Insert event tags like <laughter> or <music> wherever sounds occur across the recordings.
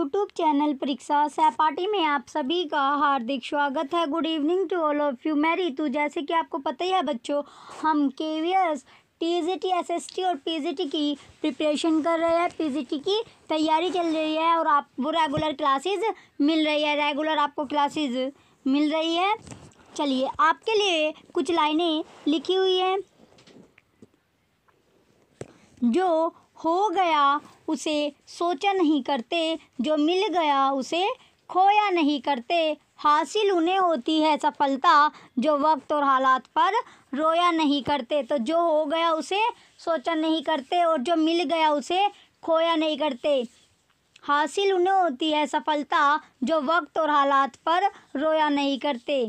YouTube channel परीक्षा सहपाठी में आप सभी का हार्दिक स्वागत है good evening to all of you मैं रितु जैसे कि आपको पता ही है बच्चों हम K V S T G T S S T और पी जी टी की प्रिपरेशन कर रहे हैं पी जी टी की तैयारी चल रही है और आपको रेगुलर क्लासेज मिल रही है रेगुलर आपको क्लासेज मिल रही है चलिए आपके लिए कुछ लाइनें लिखी हुई हैं जो हो गया उसे सोचा नहीं करते जो मिल गया उसे खोया नहीं करते हासिल उन्हें होती है सफलता जो वक्त और हालात पर रोया नहीं करते तो जो हो गया उसे सोचा नहीं करते और जो मिल गया उसे खोया नहीं करते हासिल उन्हें होती है सफलता जो वक्त और हालात पर रोया नहीं करते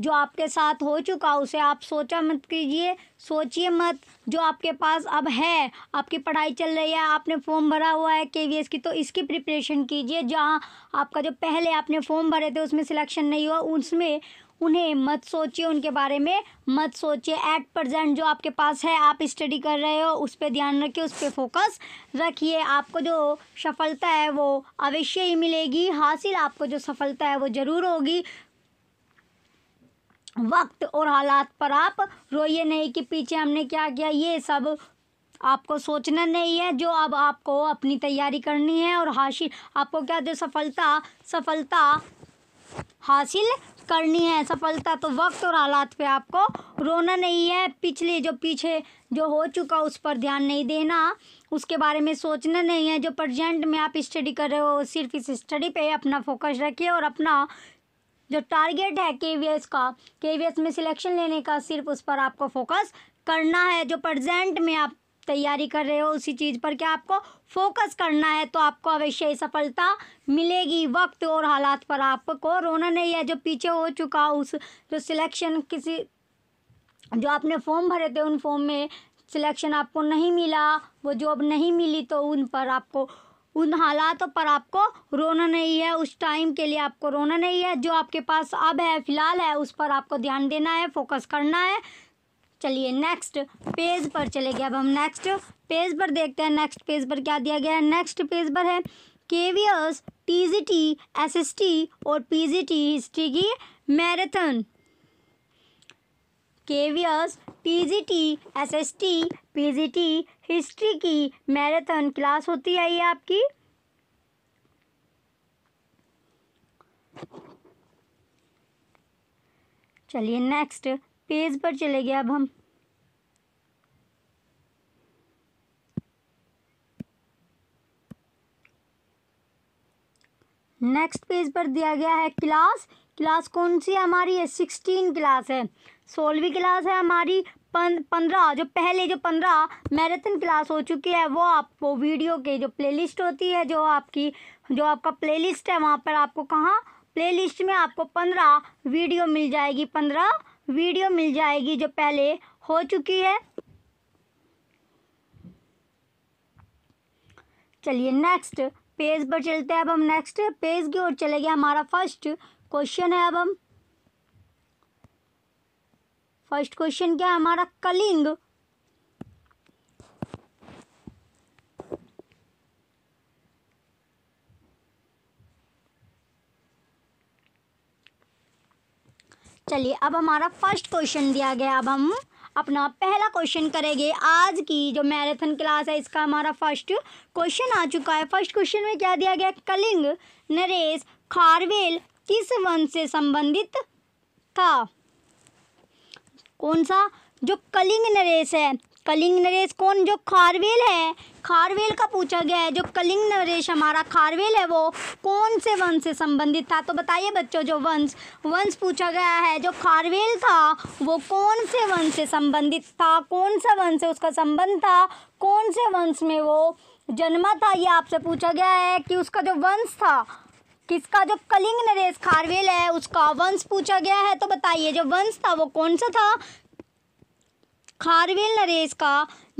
जो आपके साथ हो चुका उसे आप सोचा मत कीजिए सोचिए मत जो आपके पास अब है आपकी पढ़ाई चल रही है आपने फॉर्म भरा हुआ है के की तो इसकी प्रिपरेशन कीजिए जहाँ आपका जो पहले आपने फॉर्म भरे थे उसमें सिलेक्शन नहीं हुआ उसमें उन्हें मत सोचिए उनके बारे में मत सोचिए एट प्रजेंट जो आपके पास है आप स्टडी कर रहे हो उस पर ध्यान रखिए उस पर फोकस रखिए आपको जो सफलता है वो अवश्य ही मिलेगी हासिल आपको जो सफलता है वो ज़रूर होगी वक्त और हालात पर आप रोइए नहीं कि पीछे हमने क्या किया ये सब आपको सोचना नहीं है जो अब आपको अपनी तैयारी करनी है और हासिल आपको क्या जो सफलता सफलता हासिल करनी है सफलता तो वक्त और हालात पे आपको रोना नहीं है पिछले जो पीछे जो हो चुका उस पर ध्यान नहीं देना उसके बारे में सोचना नहीं है जो प्रजेंट में आप स्टडी कर रहे हो सिर्फ इस स्टडी पे अपना फोकस रखिए और अपना जो टारगेट है के का के में सिलेक्शन लेने का सिर्फ उस पर आपको फोकस करना है जो प्रजेंट में आप तैयारी कर रहे हो उसी चीज़ पर क्या आपको फोकस करना है तो आपको अवश्य सफलता मिलेगी वक्त और हालात पर आपको रोना नहीं है जो पीछे हो चुका उस जो सिलेक्शन किसी जो आपने फॉर्म भरे थे उन फॉर्म में सिलेक्शन आपको नहीं मिला वो जॉब नहीं मिली तो उन पर आपको उन हालातों पर आपको रोना नहीं है उस टाइम के लिए आपको रोना नहीं है जो आपके पास अब है फ़िलहाल है उस पर आपको ध्यान देना है फोकस करना है चलिए नेक्स्ट पेज पर चले गए अब हम नेक्स्ट पेज पर देखते हैं नेक्स्ट पेज पर क्या दिया गया है नेक्स्ट पेज पर है केवियर्स TGT SST T G T S S T और पी जी टी हिस्ट्री की मैराथन केवियर्स पीजीटी एसएसटी पीजीटी हिस्ट्री की मैराथन क्लास होती है ये आपकी चलिए नेक्स्ट पेज पर चले गए अब हम नेक्स्ट पेज पर दिया गया है क्लास क्लास कौन सी हमारी है सिक्सटीन क्लास है सोलहवीं क्लास है हमारी पं पंद्रह जो पहले जो पंद्रह मैराथन क्लास हो चुकी है वो आपको वीडियो के जो प्लेलिस्ट होती है जो आपकी जो आपका प्लेलिस्ट है वहाँ पर आपको कहाँ प्लेलिस्ट में आपको पंद्रह वीडियो मिल जाएगी पंद्रह वीडियो मिल जाएगी जो पहले हो चुकी है चलिए नेक्स्ट पेज पर चलते हैं अब हम नेक्स्ट पेज की ओर चले गए हमारा फर्स्ट क्वेश्चन है अब हम फर्स्ट क्वेश्चन क्या है हमारा कलिंग चलिए अब हमारा फर्स्ट क्वेश्चन दिया गया अब हम अपना पहला क्वेश्चन करेंगे आज की जो मैराथन क्लास है इसका हमारा फर्स्ट क्वेश्चन आ चुका है फर्स्ट क्वेश्चन में क्या दिया गया कलिंग नरेश खारवेल किस वंश से संबंधित था कौन सा जो कलिंग नरेश है कलिंग नरेश कौन जो खारवेल है खारवेल का पूछा गया है जो कलिंग नरेश हमारा खारवेल है वो कौन से वंश से संबंधित था तो बताइए बच्चों जो वंश वंश पूछा गया है जो खारवेल था वो कौन से वंश से संबंधित था कौन सा वंश से उसका संबंध था कौन से वंश में वो जन्मा था ये आपसे पूछा गया है कि उसका जो वंश था किसका जो कलिंग नरेश खारवेल है उसका वंश पूछा गया है तो बताइए जो वंश था वो कौन सा था खारवेल नरेश का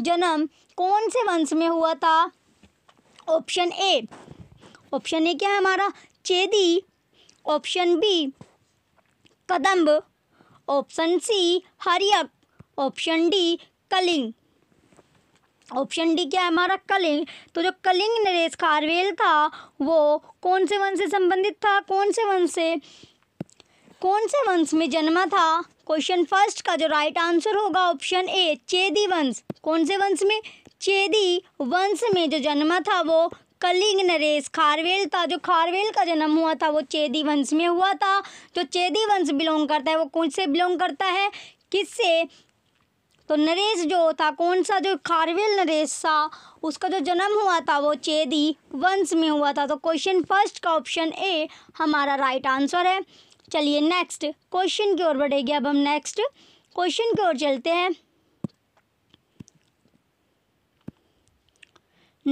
जन्म कौन से वंश में हुआ था ऑप्शन ए ऑप्शन ए क्या है हमारा Chedi option B Kadamba option C हरियक option D Kalinga option D क्या है हमारा कलिंग तो जो कलिंग नरेश खारवेल था वो कौन से वंश से संबंधित था कौन से वंश से कौन से वंश में जन्मा था क्वेश्चन फर्स्ट का जो राइट आंसर होगा ऑप्शन ए चेदी वंश कौन से वंश में चेदी वंश में जो जन्मा था वो कलिंग नरेश खारवेल था जो खारवेल का जन्म हुआ था वो चेदी वंश में हुआ था जो चेदी वंश बिलोंग करता है वो कौन से बिलोंग करता है किससे तो नरेश जो था कौन सा जो खारवेल नरेश था उसका जो जन्म हुआ था वो चेदी वंश में हुआ था तो क्वेश्चन फर्स्ट का ऑप्शन ए हमारा राइट आंसर है चलिए नेक्स्ट क्वेश्चन की ओर बढ़ेगी अब हम नेक्स्ट क्वेश्चन की ओर चलते हैं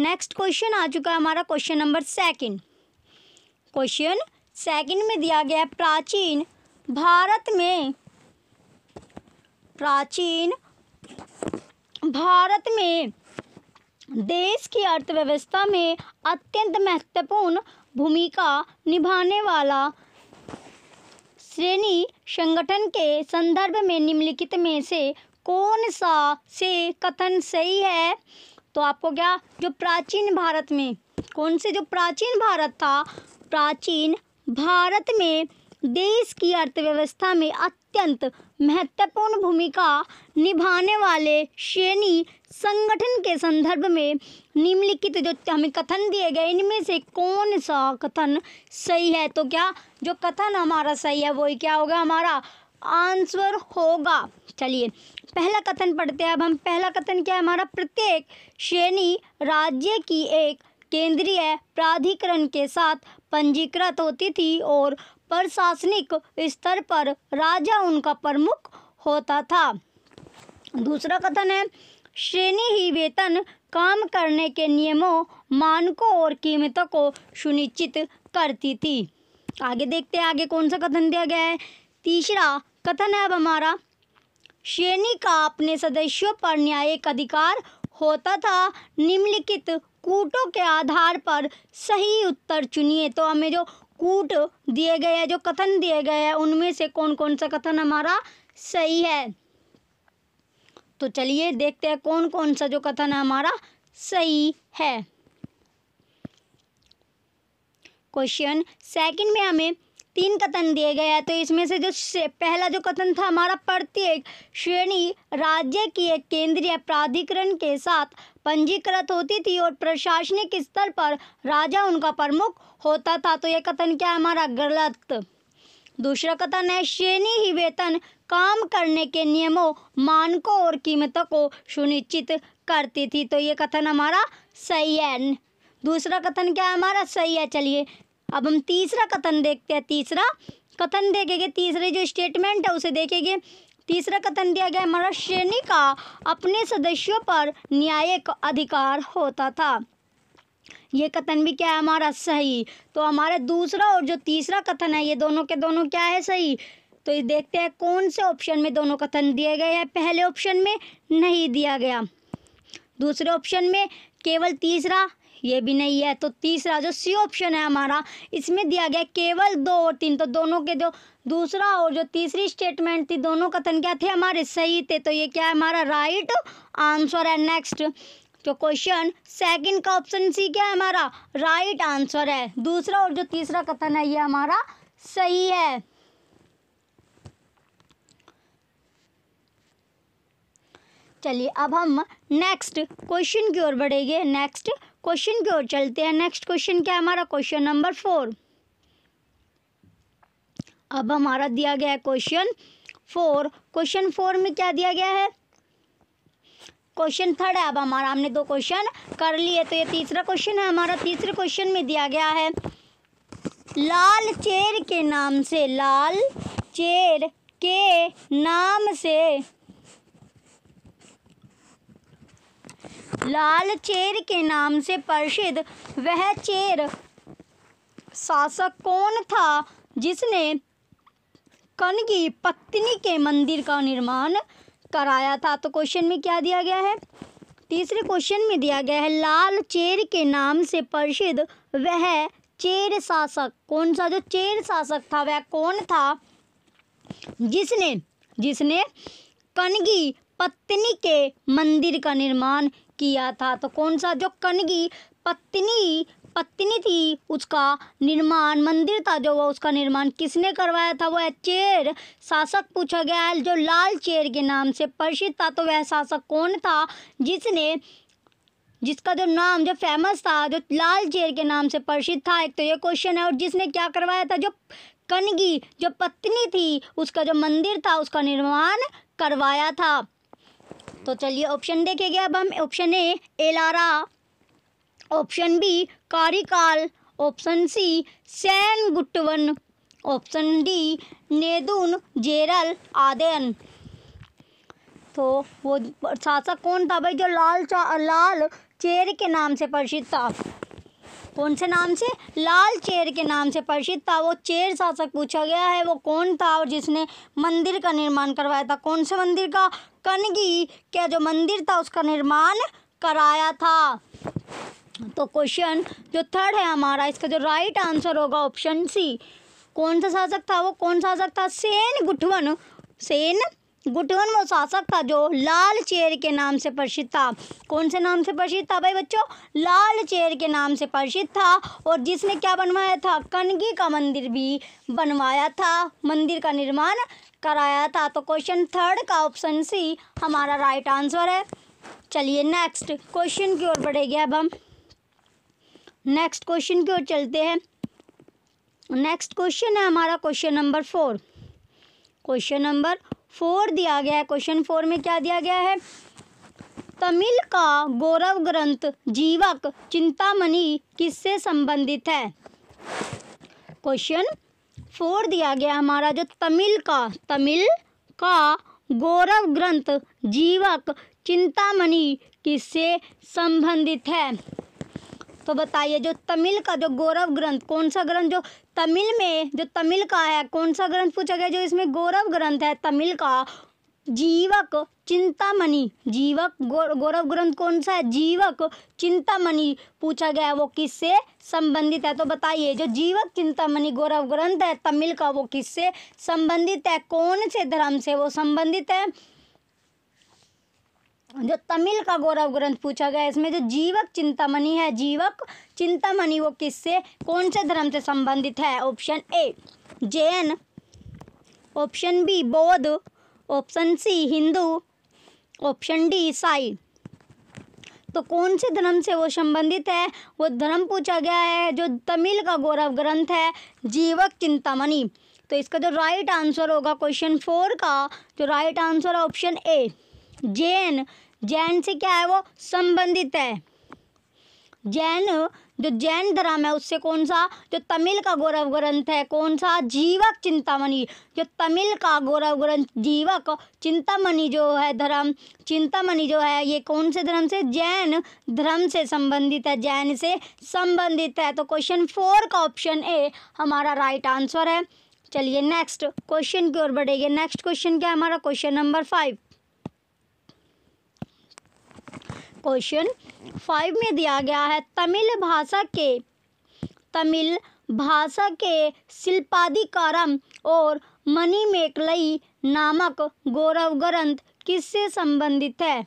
नेक्स्ट क्वेश्चन आ चुका है हमारा question number second question second में दिया गया है प्राचीन भारत में प्राचीन भारत में देश की अर्थव्यवस्था में अत्यंत महत्वपूर्ण भूमिका निभाने वाला श्रेणी संगठन के संदर्भ में निम्नलिखित में से कौन सा से कथन सही है तो आपको क्या जो प्राचीन भारत में कौन से जो प्राचीन भारत था प्राचीन भारत में देश की अर्थव्यवस्था में अत्यंत महत्वपूर्ण भूमिका निभाने वाले श्रेणी संगठन के संदर्भ में निम्नलिखित जो हमें कथन दिए गए इनमें से कौन सा कथन सही है तो क्या जो कथन हमारा सही है वही क्या होगा हमारा आंसर होगा चलिए पहला कथन पढ़ते हैं अब हम पहला कथन क्या है हमारा प्रत्येक श्रेणी राज्य की एक केंद्रीय प्राधिकरण के साथ पंजीकृत होती थी और प्रशासनिक स्तर पर राजा उनका प्रमुख होता था दूसरा कथन है श्रेणी ही वेतन काम करने के नियमों मानकों और कीमतों को सुनिश्चित करती थी आगे देखते हैं आगे कौन सा कथन दिया गया है तीसरा कथन है अब हमारा श्रेणी का अपने सदस्यों पर न्यायिक अधिकार होता था निम्नलिखित कूटों के आधार पर सही उत्तर चुनिए तो हमें जो कूट दिए गए हैं जो कथन दिए गए हैं उनमें से कौन कौन सा कथन हमारा सही है तो चलिए देखते हैं कौन कौन सा जो कथन है हमारा सही है क्वेश्चन सेकंड में हमें तीन कथन दिए गए हैं तो इसमें से जो पहला जो कथन था हमारा प्रत्येक श्रेणी राज्य की एक केंद्रीय प्राधिकरण के साथ पंजीकृत होती थी और प्रशासनिक स्तर पर राजा उनका प्रमुख होता था तो यह कथन क्या हमारा गलत दूसरा कथन है श्रेणी ही वेतन काम करने के नियमों मानकों और कीमतों को सुनिश्चित करती थी तो ये कथन हमारा सही है दूसरा कथन क्या हमारा सही है चलिए अब हम तीसरा कथन देखते हैं तीसरा कथन देखेंगे तीसरे जो स्टेटमेंट है उसे देखेंगे तीसरा कथन दिया गया हमारा श्रेणी का अपने सदस्यों पर न्यायिक अधिकार होता था ये कथन भी क्या है हमारा सही तो हमारा दूसरा और जो तीसरा कथन है ये दोनों के दोनों क्या है सही तो ये देखते हैं कौन से ऑप्शन में दोनों कथन दिए गए हैं पहले ऑप्शन में नहीं दिया गया दूसरे ऑप्शन में केवल तीसरा ये भी नहीं है तो तीसरा जो सी ऑप्शन है हमारा इसमें दिया गया केवल दो और तीन तो दोनों के जो दूसरा और जो तीसरी स्टेटमेंट थी दोनों कथन क्या थे हमारे सही थे तो ये क्या है हमारा राइट आंसर है नेक्स्ट जो क्वेश्चन सेकंड का ऑप्शन सी क्या है हमारा राइट आंसर है दूसरा और जो तीसरा कथन है ये हमारा सही है चलिए अब हम नेक्स्ट क्वेश्चन की ओर बढ़ेंगे नेक्स्ट क्वेश्चन की ओर चलते हैं नेक्स्ट क्वेश्चन क्या है हमारा क्वेश्चन नंबर फोर अब हमारा दिया गया है क्वेश्चन फोर क्वेश्चन फोर में क्या दिया गया है क्वेश्चन थर्ड है अब हमारा हमने दो क्वेश्चन कर लिए तो ये तीसरा क्वेश्चन है हमारा तीसरे क्वेश्चन में दिया गया है लाल चेर के नाम से लाल चेर के नाम से लाल चेर के नाम से प्रसिद्ध वह चेर शासक कौन था जिसने कन की पत्नी के मंदिर का निर्माण कराया था तो क्वेश्चन में क्या दिया गया है तीसरे क्वेश्चन में दिया गया है लाल चेर के नाम से प्रसिद्ध वह चेर शासक कौन सा जो चेर शासक था वह कौन था जिसने जिसने कनगी पत्नी के मंदिर का निर्माण किया था तो कौन सा जो कनगी पत्नी पत्नी थी उसका निर्माण मंदिर था जो वो उसका निर्माण किसने करवाया था वह चेर शासक पूछा गया है जो लाल चेर के नाम से प्रसिद्ध था तो वह शासक कौन था जिसने जिसका जो नाम जो फेमस था जो लाल चेर के नाम से प्रसिद्ध था एक तो ये क्वेश्चन है और जिसने क्या करवाया था जो कनगी जो पत्नी थी उसका जो मंदिर था उसका निर्माण करवाया था तो चलिए ऑप्शन देखेंगे अब हम option A Elara option B Karikal option C Senguttuvan option D Nedun Jeral Adan तो वो शासक कौन था भाई जो लाल चा लाल चेर के नाम से प्रसिद्ध था कौन से नाम से लाल चेर के नाम से प्रसिद्ध था वो चेर शासक पूछा गया है वो कौन था और जिसने मंदिर का निर्माण करवाया था कौन से मंदिर का कनगी के जो मंदिर था उसका निर्माण कराया था तो क्वेश्चन जो थर्ड है हमारा इसका जो राइट आंसर होगा ऑप्शन सी कौन सा शासक था वो कौन सा शासक था सेन गुठवन सेन गुटवन वो शासक था जो लाल चेर के नाम से प्रसिद्ध था कौन से नाम से प्रसिद्ध था भाई बच्चों लाल चेर के नाम से प्रसिद्ध था और जिसने क्या बनवाया था कनगी का मंदिर भी बनवाया था मंदिर का निर्माण आया था तो क्वेश्चन थर्ड का ऑप्शन सी हमारा राइट आंसर है चलिए नेक्स्ट क्वेश्चन की ओर बढ़ेंगे अब हम नेक्स्ट क्वेश्चन की ओर चलते हैं नेक्स्ट क्वेश्चन है हमारा question number four question number four दिया गया है क्वेश्चन फोर में क्या दिया गया है तमिल का गौरव ग्रंथ जीवक चिंतामणि किससे संबंधित है क्वेश्चन फोड़ दिया गया हमारा जो तमिल का तमिल का गौरव ग्रंथ जीवक चिंतामणि किससे संबंधित है तो बताइए जो तमिल का जो गौरव ग्रंथ कौन सा ग्रंथ जो तमिल में जो तमिल का है कौन सा ग्रंथ पूछा गया जो इसमें गौरव ग्रंथ है तमिल का जीवक चिंतामणि जीवक गौ, गौरव ग्रंथ कौन सा है जीवक चिंतामणि पूछा गया है वो किससे संबंधित है तो बताइए जो जीवक चिंतामणि गौरव ग्रंथ है तमिल का वो किससे संबंधित है कौन से धर्म से वो संबंधित है जो तमिल का गौरव ग्रंथ पूछा गया इसमें जो जीवक चिंतामणि है जीवक चिंतामणि वो किससे कौन से धर्म से संबंधित है option A Jain option B बौद्ध option C Hindu option D ईसाई तो कौन से धर्म से वो संबंधित है वो धर्म पूछा गया है जो तमिल का गौरव ग्रंथ है जीवक चिंतामणि तो इसका जो राइट आंसर होगा क्वेश्चन फोर का जो राइट आंसर है ऑप्शन ए जैन जैन से क्या है वो संबंधित है जैन जो जैन धर्म है उससे कौन सा जो तमिल का गौरव ग्रंथ है कौन सा जीवक चिंतामणि जो तमिल का गौरव ग्रंथ जीवक चिंतामणि जो है धर्म चिंतामणि जो है ये कौन से धर्म से जैन धर्म से संबंधित है जैन से संबंधित है तो क्वेश्चन फोर का ऑप्शन ए हमारा राइट आंसर है चलिए नेक्स्ट क्वेश्चन की ओर बढ़ेगी नेक्स्ट क्वेश्चन क्या है हमारा question number five question five में दिया गया है तमिल भाषा के तमिल भाषा के शिल्पाधिकारम और मणिमेकलई नामक गौरव ग्रंथ किससे संबंधित है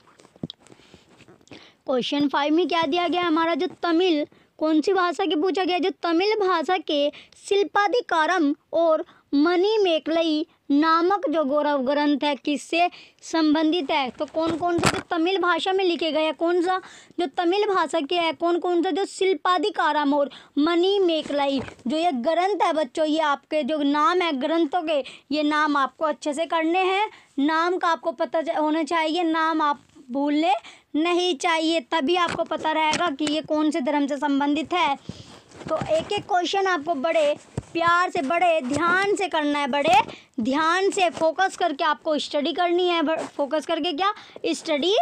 क्वेश्चन फाइव में क्या दिया गया हमारा जो तमिल कौन सी भाषा के पूछा गया जो तमिल भाषा के शिल्पाधिकारम और मणिमेकलई नामक जो गौरव ग्रंथ है किससे संबंधित है तो कौन कौन से जो तमिल भाषा में लिखे गए हैं कौन सा जो तमिल भाषा के है कौन कौन सा जो शिल्पाधिकारा मोर मनी मेकलाई जो ये ग्रंथ है बच्चों ये आपके जो नाम है ग्रंथों के ये नाम आपको अच्छे से करने हैं नाम का आपको पता होना चाहिए नाम आप भूलने नहीं चाहिए तभी आपको पता रहेगा कि ये कौन से धर्म से संबंधित है तो एक एक क्वेश्चन आपको बड़े प्यार से बड़े ध्यान से करना है बड़े ध्यान से फोकस करके आपको स्टडी करनी है फोकस करके क्या स्टडी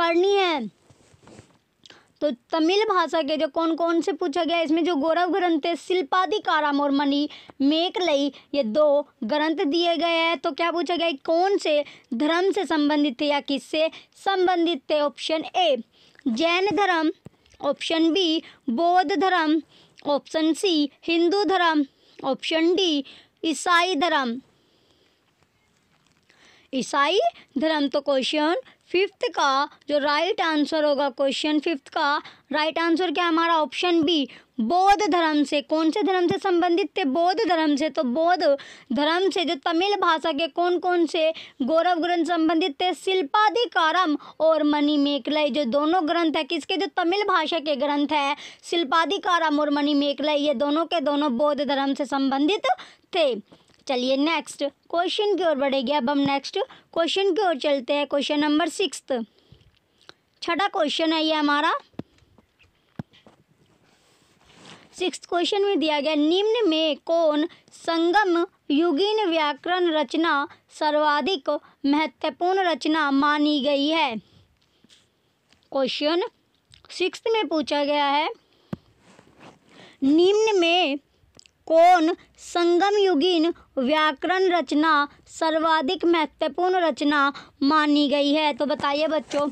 करनी है तो तमिल भाषा के जो कौन कौन से पूछा गया इसमें जो गौरव ग्रंथ है शिल्पाधिकाराम और मणि मेकलई ये दो ग्रंथ दिए गए हैं तो क्या पूछा गया कौन से धर्म से संबंधित थे या किससे संबंधित थे ऑप्शन ए जैन धर्म ऑप्शन बी बौद्ध धर्म ऑप्शन सी हिंदू धर्म ऑप्शन डी ईसाई धर्म ईसाई धर्म तो क्वेश्चन फिफ्थ का जो राइट आंसर होगा क्वेश्चन फिफ्थ का राइट आंसर क्या हमारा ऑप्शन बी बौद्ध धर्म से कौन से धर्म से संबंधित थे बौद्ध धर्म से तो बौद्ध धर्म से जो तमिल भाषा के कौन कौन से गौरव ग्रंथ संबंधित थे शिल्पाधिकारम और मणिमेकलय जो दोनों ग्रंथ है किसके जो तमिल भाषा के ग्रंथ है शिल्पाधिकारम और मणिमेकलय ये दोनों के दोनों बौद्ध धर्म से संबंधित थे चलिए नेक्स्ट क्वेश्चन की ओर बढ़ेगी अब हम नेक्स्ट क्वेश्चन की ओर चलते हैं क्वेश्चन नंबर सिक्स छठा क्वेश्चन है ये हमारा सिक्स क्वेश्चन में दिया गया निम्न में कौन संगम युगीन व्याकरण रचना सर्वाधिक महत्वपूर्ण रचना मानी गई है क्वेश्चन सिक्स में पूछा गया है निम्न में कौन संगम युगीन व्याकरण रचना सर्वाधिक महत्वपूर्ण रचना मानी गई है तो बताइए बच्चों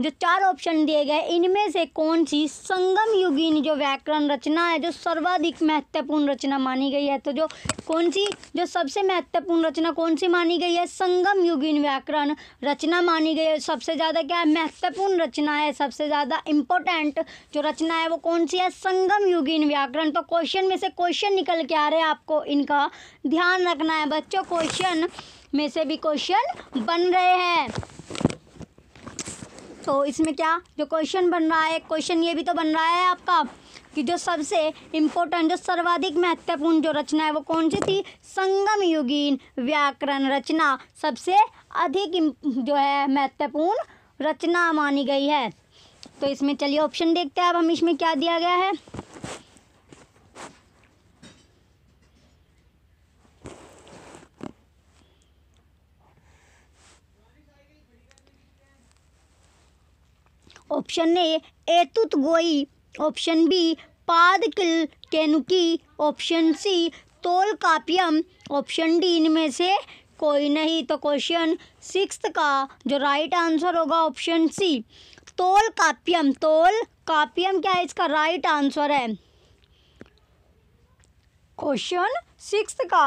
जो चार ऑप्शन दिए गए इनमें से कौन सी संगम युगीन जो व्याकरण रचना है जो सर्वाधिक महत्वपूर्ण रचना मानी गई है तो जो कौन सी जो सबसे महत्वपूर्ण रचना कौन सी मानी गई है संगम युगीन व्याकरण रचना मानी गई है सबसे ज़्यादा क्या है महत्वपूर्ण रचना है सबसे ज़्यादा इम्पोर्टेंट जो रचना है वो कौन सी है संगम युगीन व्याकरण तो क्वेश्चन में से क्वेश्चन निकल के आ रहे हैं आपको इनका ध्यान रखना है बच्चों क्वेश्चन में से भी क्वेश्चन बन रहे हैं तो इसमें क्या जो क्वेश्चन बन रहा है क्वेश्चन ये भी तो बन रहा है आपका कि जो सबसे इम्पोर्टेंट जो सर्वाधिक महत्वपूर्ण जो रचना है वो कौन सी थी संगम युगीन व्याकरण रचना सबसे अधिक जो है महत्वपूर्ण रचना मानी गई है तो इसमें चलिए ऑप्शन देखते हैं अब हम इसमें क्या दिया गया है ऑप्शन ए एतुत गोई ऑप्शन बी पाद किल केनुकी ऑप्शन सी तोल कापियम ऑप्शन डी इनमें से कोई नहीं तो क्वेश्चन सिक्स का जो राइट आंसर होगा option C Tolkappiyam Tolkappiyam क्या है इसका राइट आंसर है क्वेश्चन सिक्स का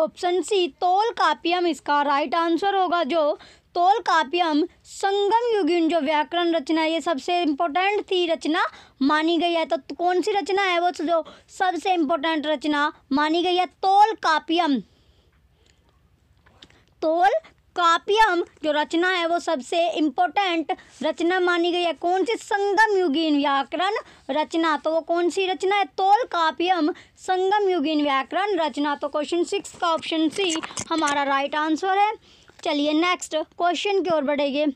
ऑप्शन सी तोल काप्यम इसका राइट आंसर होगा जो तोल काव्यम संगम युगिन जो व्याकरण रचना ये सबसे इम्पोर्टेंट थी रचना मानी गई है तो कौन सी रचना है वो जो सबसे इम्पोर्टेंट रचना मानी गई है तोल काव्यम तोल काव्यम जो रचना है वो सबसे इम्पोर्टेंट रचना मानी गई है कौन सी संगम युगिन व्याकरण रचना तो वो कौन सी रचना है तोल काव्यम संगम युगीन व्याकरण रचना तो क्वेश्चन सिक्स का ऑप्शन सी हमारा राइट आंसर है चलिए नेक्स्ट क्वेश्चन की ओर बढ़ेंगे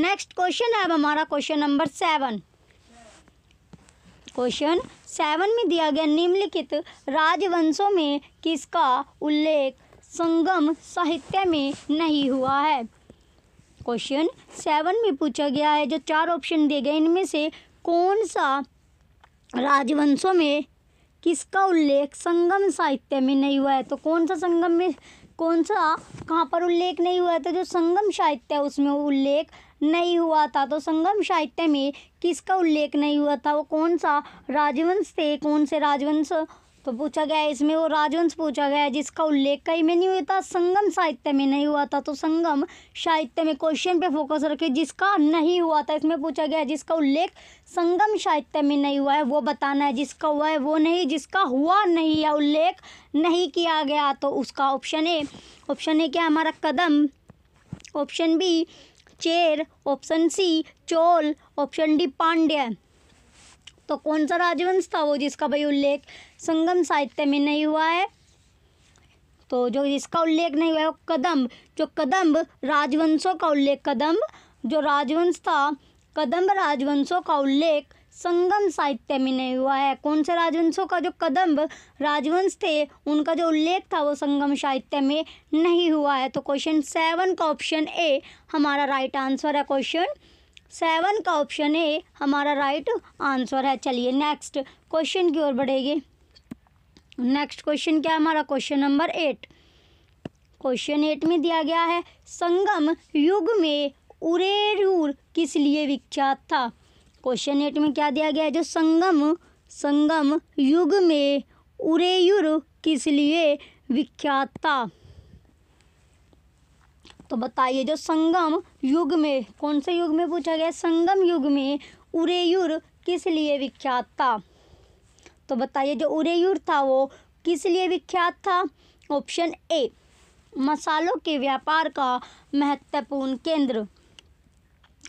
नेक्स्ट क्वेश्चन है अब हमारा question number seven question seven में दिया गया निम्नलिखित राजवंशों में किसका उल्लेख संगम साहित्य में नहीं हुआ है क्वेश्चन सेवन में पूछा गया है जो चार ऑप्शन दिए गए इनमें से कौन सा राजवंशों में किसका उल्लेख संगम साहित्य में नहीं हुआ है तो कौन सा संगम में कौन सा कहाँ पर उल्लेख नहीं हुआ था तो जो संगम साहित्य उसमें उल्लेख नहीं हुआ था तो संगम साहित्य में किसका उल्लेख नहीं हुआ था वो कौन सा राजवंश थे कौन से राजवंश तो पूछा गया इसमें वो राजवंश पूछा गया जिसका उल्लेख कहीं में नहीं हुआ था संगम साहित्य में नहीं हुआ था तो संगम साहित्य में क्वेश्चन पे फोकस रखे जिसका नहीं हुआ था इसमें पूछा गया जिसका उल्लेख संगम साहित्य में नहीं हुआ है वो बताना है जिसका हुआ है वो नहीं जिसका हुआ नहीं या उल्लेख नहीं किया गया तो उसका ऑप्शन ए ऑप्शन ए क्या हमारा Kadamba option B Chera option C Chola option D Pandya तो कौन सा राजवंश था वो जिसका भाई उल्लेख संगम साहित्य में नहीं हुआ है तो जो जिसका उल्लेख नहीं हुआ है वो कदम्ब जो कदम्ब राजवंशों का उल्लेख कदम्ब जो राजवंश था कदम्ब राजवंशों का उल्लेख संगम साहित्य में नहीं हुआ है कौन से राजवंशों का जो कदम्ब राजवंश थे उनका जो उल्लेख था वो संगम साहित्य में नहीं हुआ है तो क्वेश्चन सेवन का ऑप्शन ए हमारा राइट आंसर है क्वेश्चन सेवन का ऑप्शन ए हमारा राइट आंसर है चलिए नेक्स्ट क्वेश्चन की ओर बढ़ेंगे नेक्स्ट क्वेश्चन क्या है हमारा question number eight question eight में दिया गया है संगम युग में उरेरूर किस लिए विख्यात था क्वेश्चन एट में क्या दिया गया है जो संगम संगम युग में उरेयुर किस लिए विख्यात था तो बताइए जो संगम युग में कौन से युग में पूछा गया संगम युग में उरेयुर किस लिए विख्यात था तो बताइए जो उरेयुर था वो किस लिए विख्यात था ऑप्शन ए मसालों के व्यापार का महत्वपूर्ण केंद्र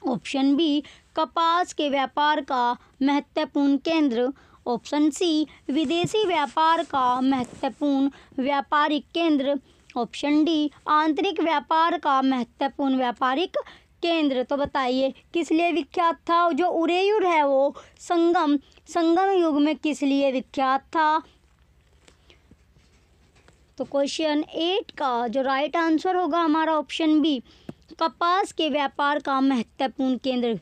ऑप्शन बी कपास के व्यापार का महत्वपूर्ण केंद्र ऑप्शन सी विदेशी व्यापार का महत्वपूर्ण व्यापारिक केंद्र ऑप्शन डी आंतरिक व्यापार का महत्वपूर्ण व्यापारिक केंद्र तो बताइए किस लिए विख्यात था जो उरेयुर है वो संगम संगम युग में किस लिए विख्यात था तो क्वेश्चन एट का जो राइट आंसर होगा हमारा ऑप्शन बी कपास के व्यापार का महत्वपूर्ण केंद्र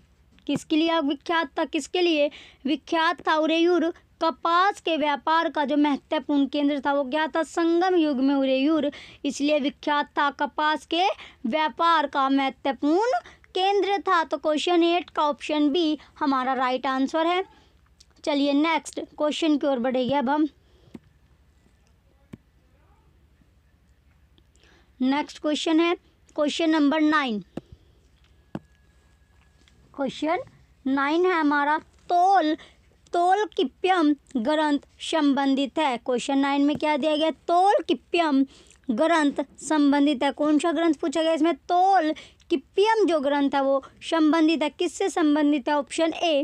किसके लिए विख्यात था किसके लिए विख्यात था उरेयुर कपास के व्यापार का जो महत्वपूर्ण केंद्र था वो क्या था संगम युग में उरेयूर इसलिए विख्यात था कपास के व्यापार का महत्वपूर्ण केंद्र था तो क्वेश्चन एट का ऑप्शन बी हमारा राइट आंसर है चलिए नेक्स्ट क्वेश्चन की ओर बढ़ेंगे अब हम नेक्स्ट क्वेश्चन है question number nine question nine है हमारा तोल तोल किप्यम ग्रंथ संबंधित है क्वेश्चन नाइन में क्या दिया गया तोल किप्यम ग्रंथ संबंधित है कौन सा ग्रंथ पूछा गया इसमें तोल किप्यम जो ग्रंथ है वो संबंधित है किससे संबंधित है ऑप्शन ए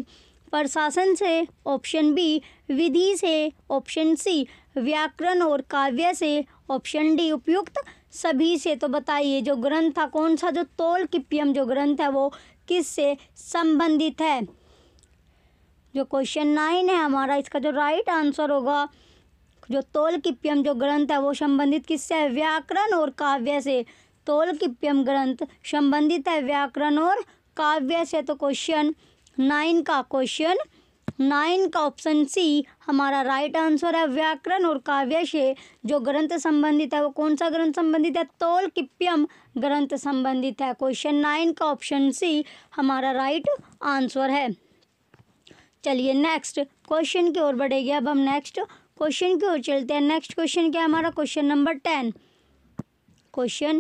प्रशासन से ऑप्शन बी विधि से ऑप्शन सी व्याकरण और काव्य से ऑप्शन डी उपयुक्त सभी से तो बताइए जो ग्रंथ था कौन सा जो तोल किप्यम जो ग्रंथ है वो किससे संबंधित है जो क्वेश्चन नाइन है हमारा इसका जो राइट आंसर होगा जो तोल किप्यम जो ग्रंथ है वो संबंधित किससे है व्याकरण और काव्य से तोल किप्यम ग्रंथ संबंधित है व्याकरण और काव्य से तो क्वेश्चन नाइन का क्वेश्चन नाइन का ऑप्शन सी हमारा राइट आंसर है व्याकरण और काव्य से जो ग्रंथ संबंधित है वो कौन सा ग्रंथ संबंधित है तोल किप्यम ग्रंथ संबंधित है क्वेश्चन नाइन का ऑप्शन सी हमारा राइट आंसर है चलिए नेक्स्ट क्वेश्चन की ओर बढ़ेगी अब हम नेक्स्ट क्वेश्चन की ओर चलते हैं नेक्स्ट क्वेश्चन क्या है हमारा question number ten question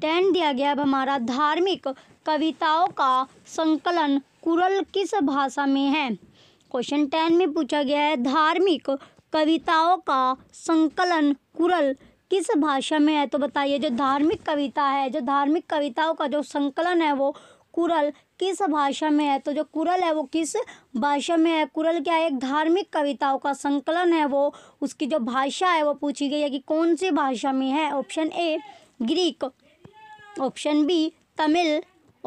ten दिया गया अब हमारा धार्मिक कविताओं का संकलन कुरल किस भाषा में है क्वेश्चन टेन में पूछा गया है धार्मिक कविताओं का संकलन कुरल किस भाषा में है तो बताइए जो धार्मिक कविता है जो धार्मिक कविताओं का जो संकलन है वो कुरल किस भाषा में है तो जो कुरल है वो किस भाषा में है कुरल क्या है एक धार्मिक कविताओं का संकलन है वो उसकी जो भाषा है वो पूछी गई है कि कौन सी भाषा में है option A Greek option B Tamil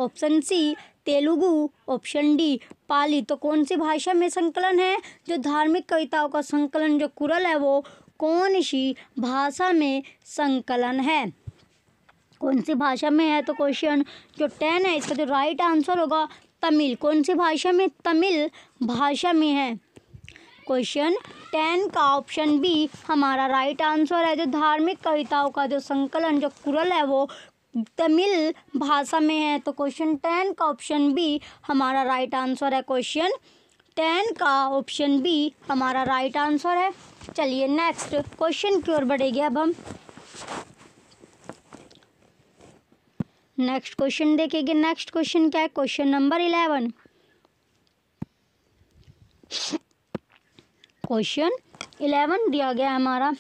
option C Telugu option D Pali तो कौन सी भाषा में संकलन है जो धार्मिक कविताओं का संकलन जो कुरल है वो कौन सी भाषा में संकलन है कौन सी भाषा में है तो क्वेश्चन जो टेन है इसका जो राइट आंसर होगा तमिल कौन सी भाषा में तमिल भाषा में है क्वेश्चन टेन का ऑप्शन बी हमारा राइट आंसर है जो धार्मिक कविताओं का जो संकलन जो कुरल है वो तमिल भाषा में है तो क्वेश्चन टेन का ऑप्शन बी हमारा राइट आंसर है क्वेश्चन टेन का ऑप्शन बी हमारा राइट आंसर है चलिए नेक्स्ट क्वेश्चन की ओर बढ़ेगी अब हम नेक्स्ट क्वेश्चन देखेंगे नेक्स्ट क्वेश्चन क्या है question number eleven question eleven दिया गया हमारा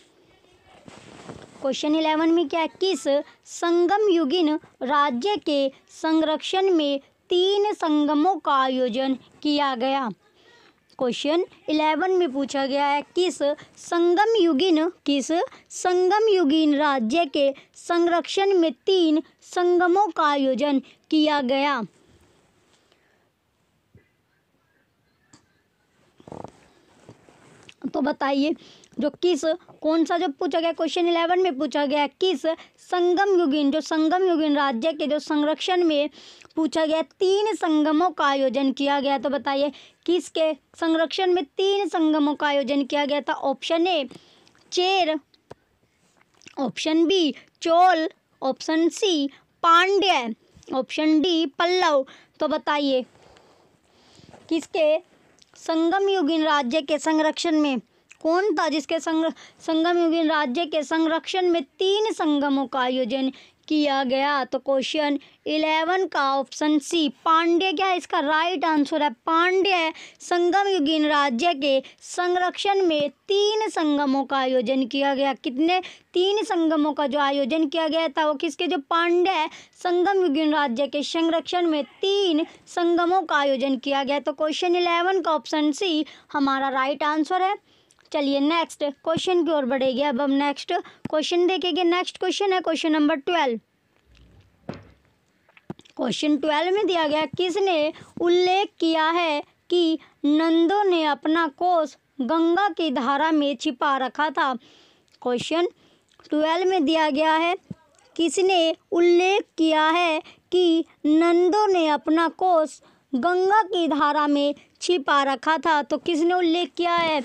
क्वेश्चन इलेवन में क्या है किस संगम युगिन राज्य के संरक्षण में तीन संगमों का आयोजन किया गया क्वेश्चन इलेवन में पूछा गया है किस संगम युगिन किस संगम युगिन राज्य के संरक्षण में तीन संगमों का आयोजन किया गया तो बताइए जो किस कौन सा जो पूछा गया क्वेश्चन इलेवन में पूछा गया किस संगम युगिन जो संगम युगिन राज्य के जो संरक्षण में पूछा गया तीन संगमों का आयोजन किया गया तो बताइए किसके संरक्षण में तीन संगमों का आयोजन किया गया था option A Chera option B Chola option C Pandya option D Pallava तो बताइए किसके संगम युगिन राज्य के संरक्षण में कौन था जिसके संग संगम युगिन राज्य के संरक्षण में तीन संगमों का आयोजन किया गया तो क्वेश्चन इलेवन का ऑप्शन सी पांड्य क्या है इसका राइट आंसर है पांड्य है संगम युगीन राज्य के संरक्षण में तीन संगमों का आयोजन किया गया कितने तीन संगमों का जो आयोजन किया गया था वो किसके जो पांड्य है संगम युगीन राज्य के संरक्षण में तीन संगमों का आयोजन किया गया तो क्वेश्चन इलेवन का ऑप्शन सी हमारा राइट आंसर है चलिए नेक्स्ट क्वेश्चन की ओर बढ़ेगी अब हम नेक्स्ट क्वेश्चन देखेंगे नेक्स्ट क्वेश्चन है question number twelve question twelve में दिया गया किसने उल्लेख किया है कि नंदो ने अपना कोष गंगा की धारा में छिपा रखा था क्वेश्चन ट्वेल्व में दिया गया है किसने उल्लेख किया है कि नंदो ने अपना कोष गंगा की धारा में छिपा रखा था तो किसने उल्लेख किया है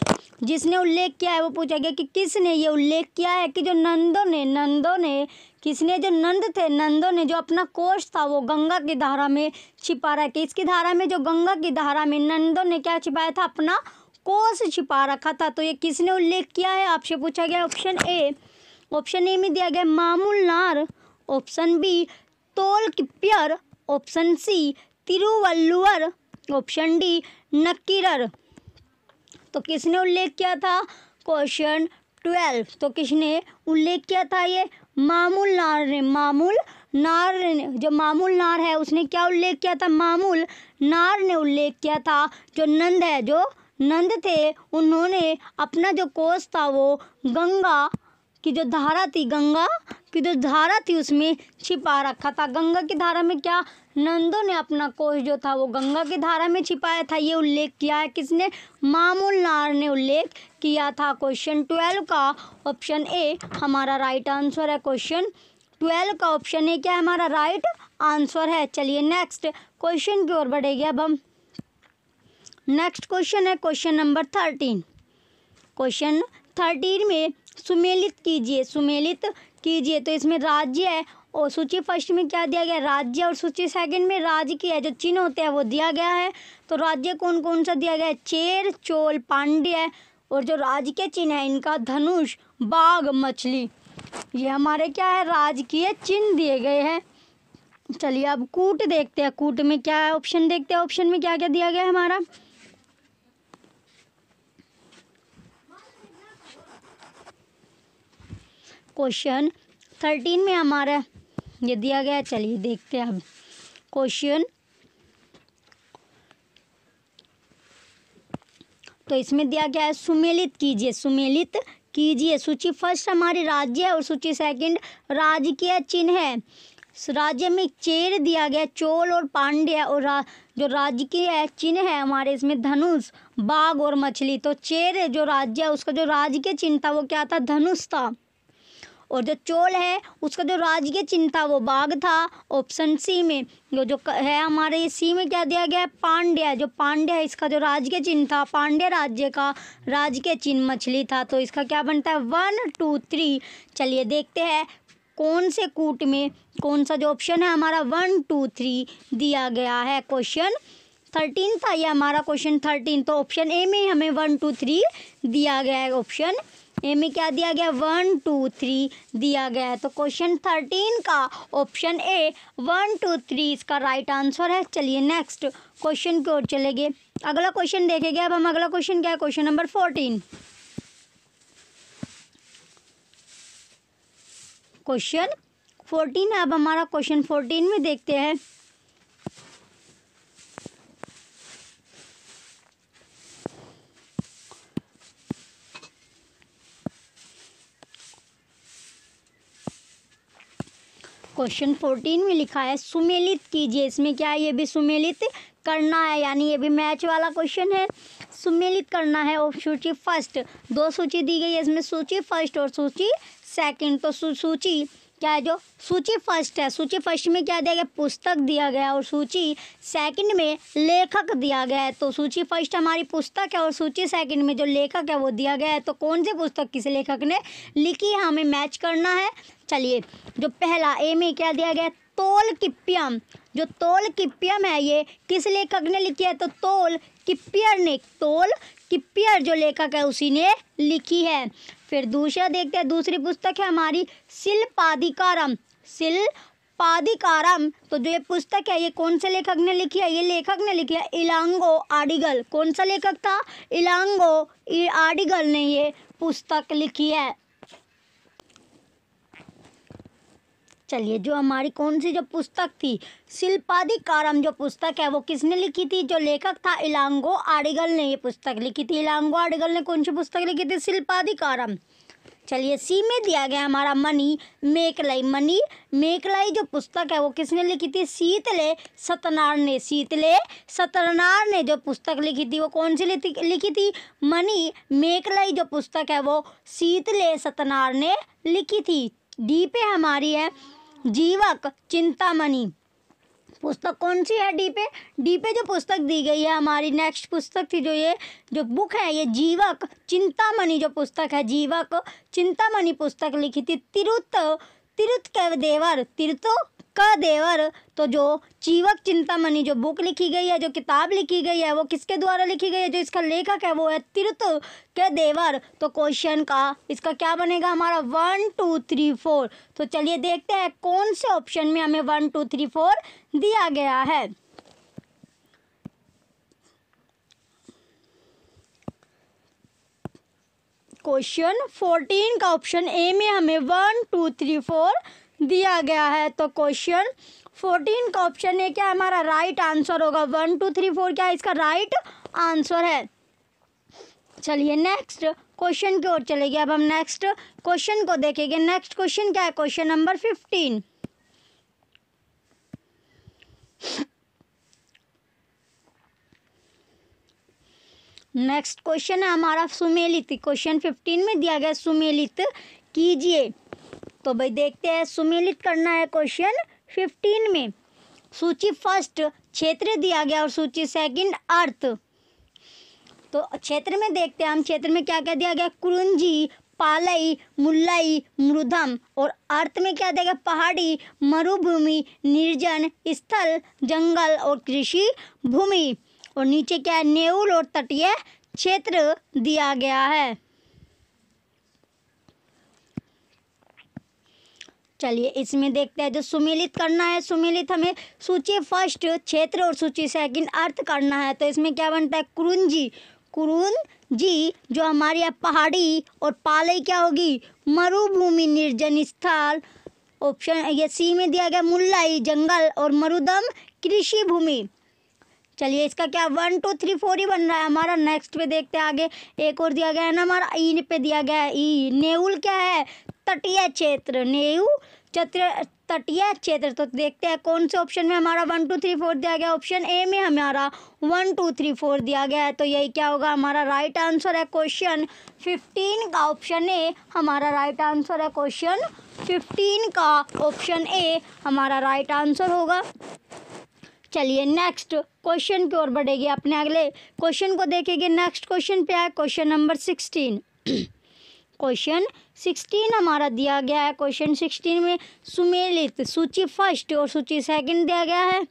जिसने उल्लेख किया है वो पूछा गया कि किसने ये उल्लेख किया है कि जो नंदो ने नंदो ने किसने जो नंद थे नंदों ने जो अपना कोष था वो गंगा की धारा में छिपा रहा किसकी धारा में जो गंगा की धारा में नंदों ने क्या छिपाया था अपना कोष छिपा रखा था तो ये किसने उल्लेख किया है आपसे पूछा गया ऑप्शन ए ऑप्शन ए में दिया गया मामूल नार option B Tolkappiyar option C Thiruvalluvar option D Nakkirar तो किसने उल्लेख किया था क्वेश्चन ट्वेल्व तो किसने उल्लेख किया था ये मामूल नार ने मामूल नार ने जो मामूल नार है उसने क्या उल्लेख किया था मामूल नार ने उल्लेख किया था जो नंद है जो नंद थे उन्होंने अपना जो कोष था वो गंगा की जो धारा थी गंगा कि जो धारा थी उसमें छिपा रखा था गंगा की धारा में क्या नंदो ने अपना कोष जो था वो गंगा की धारा में छिपाया था ये उल्लेख किया है किसने मामूल नार ने उल्लेख किया था क्वेश्चन ट्वेल्व का ऑप्शन ए हमारा राइट आंसर है क्वेश्चन ट्वेल्व का ऑप्शन ए क्या हमारा राइट आंसर है चलिए नेक्स्ट क्वेश्चन की ओर बढ़ेगी अब हम नेक्स्ट क्वेश्चन है question number thirteen question thirteen में सुमेलित कीजिए सुमेलित कीजिए तो इसमें राज्य है और सूची फर्स्ट में क्या दिया गया राज्य और सूची सेकंड में राज्य की है जो चिन्ह होते हैं वो दिया गया है तो राज्य कौन कौन सा दिया गया है चेर चोल पांड्य और जो राज्य के चिन्ह है इनका धनुष बाघ मछली ये हमारे क्या है राजकीय चिन्ह दिए गए हैं चलिए अब कूट देखते हैं कूट में क्या है ऑप्शन देखते हैं ऑप्शन में क्या क्या दिया गया है हमारा क्वेश्चन थर्टीन में हमारा ये दिया गया चलिए देखते हैं अब क्वेश्चन तो इसमें दिया गया है सुमेलित कीजिए सुमेलित कीजिए सूची फर्स्ट हमारे राज्य है और सूची सेकंड राजकीय चिन्ह है राज्य में चेर दिया गया चोल और पांड्य और रा, जो राजकीय चिन्ह है हमारे इसमें धनुष बाघ और मछली तो चेर जो राज्य है उसका जो राजकीय चिन्ह था वो क्या था धनुष था और जो चोल है उसका जो राजकीय चिन्ह था वो बाघ था ऑप्शन सी में जो जो है हमारे ये सी में क्या दिया गया है पांड्या जो पांड्या इसका जो राजकीय चिन्ह था पांड्या राज्य का राजकीय चिन्ह मछली था तो इसका क्या बनता है वन टू थ्री चलिए देखते हैं कौन से कूट में कौन सा जो ऑप्शन है हमारा वन टू थ्री दिया गया है क्वेश्चन थर्टीन था ये हमारा क्वेश्चन थर्टीन तो ऑप्शन ए में हमें वन टू थ्री दिया गया है ऑप्शन में क्या दिया गया वन टू थ्री दिया गया है तो क्वेश्चन थर्टीन का option A one two three इसका राइट आंसर है चलिए नेक्स्ट क्वेश्चन की ओर चले गए अगला क्वेश्चन देखेंगे अब हम अगला क्वेश्चन क्या है question number fourteen question fourteen अब हमारा क्वेश्चन फोर्टीन में देखते हैं क्वेश्चन फोर्टीन में लिखा है सुमेलित कीजिए इसमें क्या है ये भी सुमेलित करना है यानी ये भी मैच वाला क्वेश्चन है सुमेलित करना है और सूची फर्स्ट दो सूची दी गई है इसमें सूची फर्स्ट और सूची सेकंड तो सूची क्या है जो सूची फर्स्ट है सूची फर्स्ट में क्या दिया गया पुस्तक दिया गया और सूची सेकंड में लेखक दिया गया है तो सूची फर्स्ट हमारी पुस्तक है और सूची सेकंड में जो लेखक है वो दिया गया है तो कौन सी पुस्तक किस लेखक ने लिखी है हमें मैच करना है चलिए जो पहला ए में क्या दिया गया तोल किपियम जो तोल किप्यम है ये किस लेखक ने लिखी है तो तोल किपियर ने तोल किपियर जो लेखक है उसी ने लिखी है फिर दूसरा देखते हैं दूसरी पुस्तक है हमारी शिल्पाधिकारम शिल पादिकारम तो जो ये पुस्तक है ये कौन से लेखक ने लिखी है ये लेखक ने लिखी है इलांगो आडिगल कौन सा लेखक था इलांगो आडिगल ने ये पुस्तक लिखी है चलिए जो हमारी कौन सी जो पुस्तक थी शिल्पाधिकारम जो पुस्तक है वो किसने लिखी थी जो लेखक था इलांगो आडिगल ने ये पुस्तक लिखी थी इलांगो आडिगल ने कौन सी पुस्तक लिखी थी शिल्पाधिकारम चलिए सी में दिया गया हमारा मनी मेकलाई मनी मेकलाई जो पुस्तक है वो किसने लिखी थी शीतले सतनार ने शीतले सतनार ने जो पुस्तक लिखी थी वो कौन सी लिखी थी मनी मेकलाई जो पुस्तक है वो शीतले सतनार ने लिखी थी डी पे हमारी है जीवक चिंतामणि पुस्तक कौन सी है डी पे डी पे जो पुस्तक दी गई है हमारी नेक्स्ट पुस्तक थी जो ये जो बुक है ये जीवक चिंतामणि जो पुस्तक है जीवक चिंतामणि पुस्तक लिखी थी तिरुत तिरुत कैदेवर देवर तिरुतो क देवर तो जो चीवक चिंतामणि जो बुक लिखी गई है जो किताब लिखी गई है वो किसके द्वारा लिखी गई है जो इसका लेखक है वो है तिरुत के देवर तो क्वेश्चन का इसका क्या बनेगा हमारा वन टू थ्री फोर तो चलिए देखते हैं कौन से ऑप्शन में हमें वन टू थ्री फोर दिया गया है क्वेश्चन फोर्टीन का ऑप्शन ए में हमें वन टू थ्री फोर दिया गया है तो क्वेश्चन फोर्टीन का ऑप्शन है क्या हमारा राइट आंसर होगा वन टू थ्री फोर क्या इसका राइट आंसर है चलिए नेक्स्ट क्वेश्चन की ओर चलेगी अब हम नेक्स्ट क्वेश्चन को देखेंगे नेक्स्ट क्वेश्चन क्या है question number fifteen next question है हमारा सुमेलित क्वेश्चन फिफ्टीन में दिया गया सुमेलित कीजिए तो भाई देखते हैं सुमिलित करना है क्वेश्चन फिफ्टीन में सूची फर्स्ट क्षेत्र दिया गया और सूची सेकंड अर्थ तो क्षेत्र में देखते हैं हम क्षेत्र में क्या क्या दिया गया कुरुंजी पालई मुल्लई मृदम और अर्थ में क्या दिया गया पहाड़ी मरुभूमि निर्जन स्थल जंगल और कृषि भूमि और नीचे क्या है नेउल और तटीय क्षेत्र दिया गया है चलिए इसमें देखते हैं जो सुमिलित करना है सुमिलित हमें सूची फर्स्ट क्षेत्र और सूची सेकंड अर्थ करना है तो इसमें क्या बनता है कुरुंजी कुरुन जी जो हमारे यहाँ पहाड़ी और पालई क्या होगी मरुभूमि निर्जन स्थल ऑप्शन ये सी में दिया गया मुल्लाई जंगल और मरुदम कृषि भूमि चलिए इसका क्या वन टू थ्री फोर ही बन रहा है हमारा नेक्स्ट पे देखते हैं आगे एक और दिया गया है ना हमारा ई पे दिया गया है ई नेउल क्या है तटीय क्षेत्र नेयू चत्र तटीय क्षेत्र तो देखते हैं कौन से ऑप्शन में हमारा वन टू थ्री फोर दिया गया ऑप्शन ए में हमारा वन टू थ्री फोर दिया गया है तो यही क्या होगा हमारा राइट आंसर है क्वेश्चन फिफ्टीन का ऑप्शन ए हमारा राइट आंसर है क्वेश्चन फिफ्टीन का ऑप्शन ए हमारा राइट आंसर होगा चलिए नेक्स्ट क्वेश्चन की ओर बढ़ेगी अपने अगले क्वेश्चन को देखेंगे नेक्स्ट क्वेश्चन पे आए question number sixteen question sixteen हमारा दिया गया है क्वेश्चन सिक्सटीन में सुमेलित सूची फर्स्ट और सूची सेकंड दिया गया है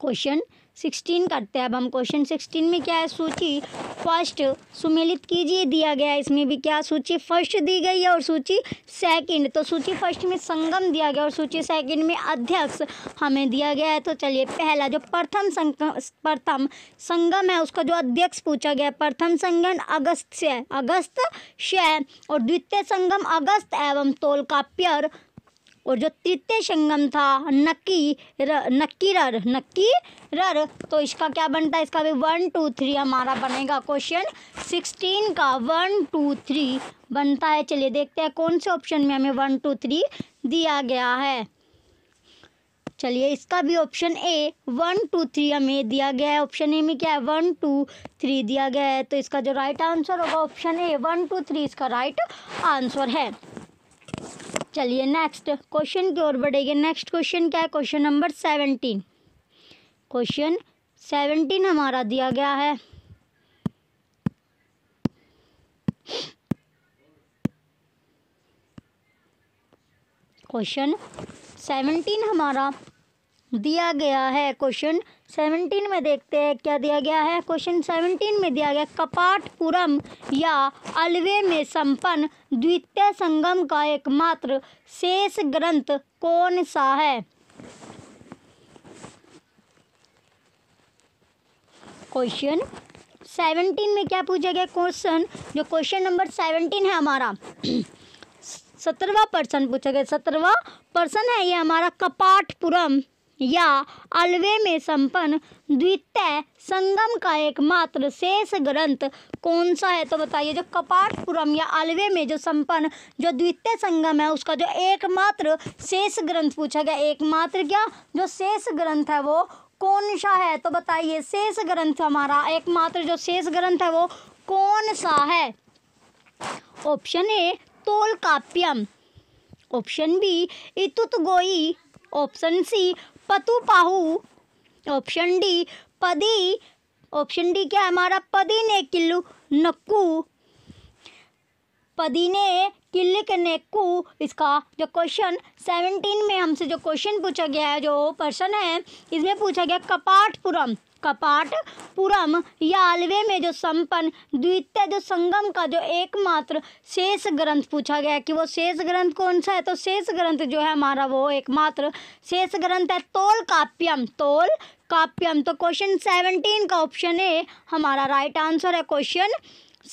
क्वेश्चन सिक्सटीन करते हैं अब हम क्वेश्चन सिक्सटीन में क्या है सूची फर्स्ट सुमेलित कीजिए दिया गया है इसमें भी क्या सूची फर्स्ट दी गई है और सूची सेकंड तो सूची फर्स्ट में संगम दिया गया और सूची सेकंड में अध्यक्ष हमें दिया गया है तो चलिए पहला जो प्रथम प्रथम संगम है उसका जो अध्यक्ष पूछा गया है प्रथम संगम अगस्त से अगस्त से और द्वितीय संगम अगस्त एवं तोल का प्यर और जो तृतीय संगम था नक्की र, नक्की रर नक्की रर तो इसका क्या बनता है इसका भी वन टू थ्री हमारा बनेगा क्वेश्चन सिक्सटीन का वन टू थ्री बनता है चलिए देखते हैं कौन से ऑप्शन में हमें वन टू थ्री दिया गया है चलिए इसका भी option A one two three हमें दिया गया है ऑप्शन ए में क्या है वन टू थ्री दिया गया है तो इसका जो राइट आंसर होगा option A one two three इसका राइट आंसर है चलिए नेक्स्ट क्वेश्चन की ओर बढ़ेंगे नेक्स्ट क्वेश्चन क्या है question number seventeen question seventeen हमारा दिया गया है क्वेश्चन सेवनटीन हमारा दिया गया है क्वेश्चन सेवनटीन में देखते हैं क्या दिया गया है क्वेश्चन सेवनटीन में दिया गया कपाटपुरम या अलवे में संपन्न द्वितीय संगम का एकमात्र शेष ग्रंथ कौन सा है क्वेश्चन सेवनटीन में क्या पूछा गया क्वेश्चन जो क्वेश्चन नंबर सेवनटीन है हमारा <clears throat> सत्रवा पर्सन पूछा गया सत्रवा पर्सन है ये हमारा कपाटपुरम या अलवे में संपन्न द्वितीय संगम का एकमात्र शेष ग्रंथ कौन सा है तो बताइए जो कपाटपुरम या अलवे में जो संपन्न जो द्वितीय संगम है उसका जो एकमात्र शेष ग्रंथ पूछा गया एकमात्र क्या जो शेष ग्रंथ है वो कौन सा है तो बताइए शेष ग्रंथ हमारा एकमात्र जो शेष ग्रंथ है वो कौन सा है ऑप्शन ए तोल काप्यम option B Ettuthogai option C पतुपाहू ऑप्शन डी पदी ऑप्शन डी क्या हमारा पदी ने किल्लू नक्कू पदीने किल्ले के नेक्कू इसका जो क्वेश्चन सेवनटीन में हमसे जो क्वेश्चन पूछा गया है जो पर्सन है इसमें पूछा गया कपाटपुरम कपाट पुरम या अलवे में जो संपन्न द्वितीय जो संगम का जो एकमात्र शेष ग्रंथ पूछा गया कि वो शेष ग्रंथ कौन सा है तो शेष ग्रंथ जो है हमारा वो एकमात्र शेष ग्रंथ है तोल काप्यम तोल काप्यम तो क्वेश्चन सेवनटीन का ऑप्शन ए हमारा राइट आंसर है क्वेश्चन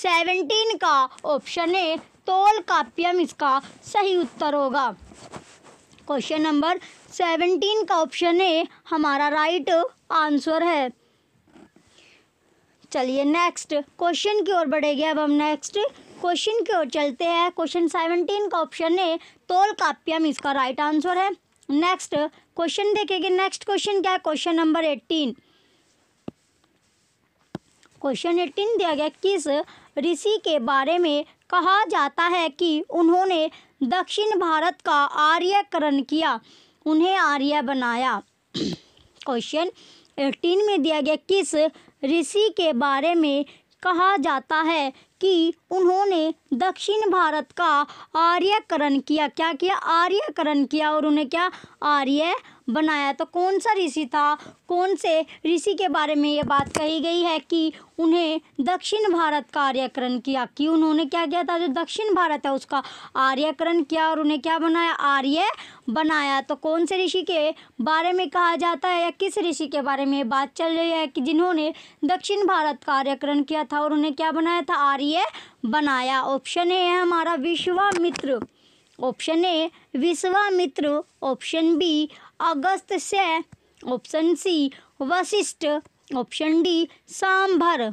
सेवनटीन का ऑप्शन ए तोल काप्यम इसका सही उत्तर होगा क्वेश्चन नंबर सेवनटीन का ऑप्शन ए हमारा राइट आंसर है चलिए नेक्स्ट क्वेश्चन की ओर बढ़ेगी अब हम नेक्स्ट क्वेश्चन की ओर चलते हैं क्वेश्चन सेवनटीन का ऑप्शन है तोल काप्यम इसका राइट आंसर है नेक्स्ट क्वेश्चन देखेंगे नेक्स्ट क्वेश्चन क्या है question number eighteen question eighteen दिया गया किस ऋषि के बारे में कहा जाता है कि उन्होंने दक्षिण भारत का आर्यकरण किया उन्हें आर्य बनाया क्वेश्चन <clears throat> एटीन में दिया गया किस ऋषि के बारे में कहा जाता है कि उन्होंने दक्षिण भारत का आर्यकरण किया क्या किया आर्यकरण किया और उन्हें क्या आर्य बनाया तो कौन सा ऋषि था कौन से ऋषि के बारे में ये बात कही गई है कि उन्हें दक्षिण भारत का आर्यकरण किया कि उन्होंने क्या किया था जो दक्षिण भारत है उसका आर्यकरण किया और उन्हें क्या बनाया आर्य बनाया तो कौन से ऋषि के बारे में कहा जाता है या किस ऋषि के बारे में बात चल रही है कि जिन्होंने दक्षिण भारत का आर्यकरण किया था और उन्हें क्या बनाया था आर्य बनाया ऑप्शन ए है हमारा Vishwamitra option A Vishwamitra option B Agastya option C Vashishtha option D सांभर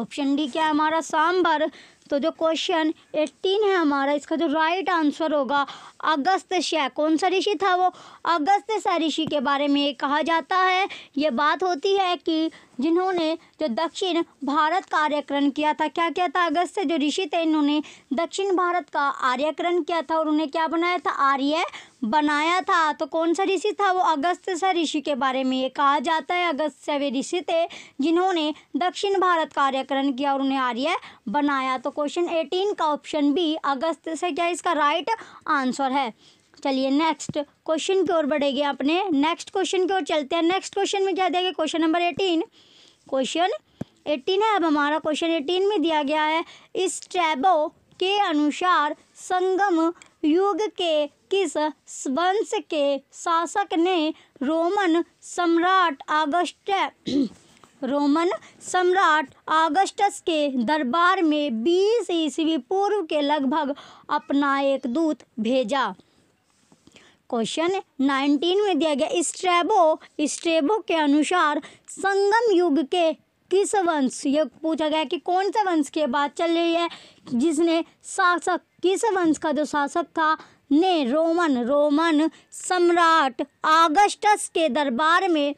ऑप्शन डी क्या है हमारा सांभर तो जो क्वेश्चन एट्टीन है हमारा इसका जो राइट आंसर होगा अगस्त शय कौन सा ऋषि था वो अगस्त्यशय ऋषि के बारे में कहा जाता है ये बात होती है कि जिन्होंने जो दक्षिण भारत का आर्यकरण किया था क्या क्या था अगस्त जो ऋषि थे इन्होंने दक्षिण भारत का आर्यकरण किया था और उन्हें क्या बनाया था आर्य बनाया था तो कौन सा ऋषि था वो अगस्त सा ऋषि के बारे में ये कहा जाता है अगस्त से वे ऋषि थे जिन्होंने दक्षिण भारत का आर्यकरण किया और उन्हें आर्य बनाया तो क्वेश्चन एटीन का ऑप्शन बी अगस्त से क्या इसका राइट आंसर आंसर है चलिए नेक्स्ट क्वेश्चन की ओर बढ़ेगी अपने नेक्स्ट क्वेश्चन की ओर चलते हैं नेक्स्ट क्वेश्चन में क्या देंगे question number eighteen question eighteen है अब हमारा क्वेश्चन एटीन में दिया गया है इस ट्रैबो के अनुसार संगम युग के किस वंश के शासक ने रोमन सम्राट अगस्त रोमन सम्राट ऑगस्टस के दरबार में 20 ईस्वी पूर्व के लगभग अपना एक दूत भेजा क्वेश्चन 19 में दिया गया स्ट्रेबो स्ट्रेबो के अनुसार संगम युग के किस वंश ये पूछा गया कि कौन से वंश के बात चल रही है जिसने शासक किस वंश का जो शासक था ने रोमन रोमन सम्राट ऑगस्टस के दरबार में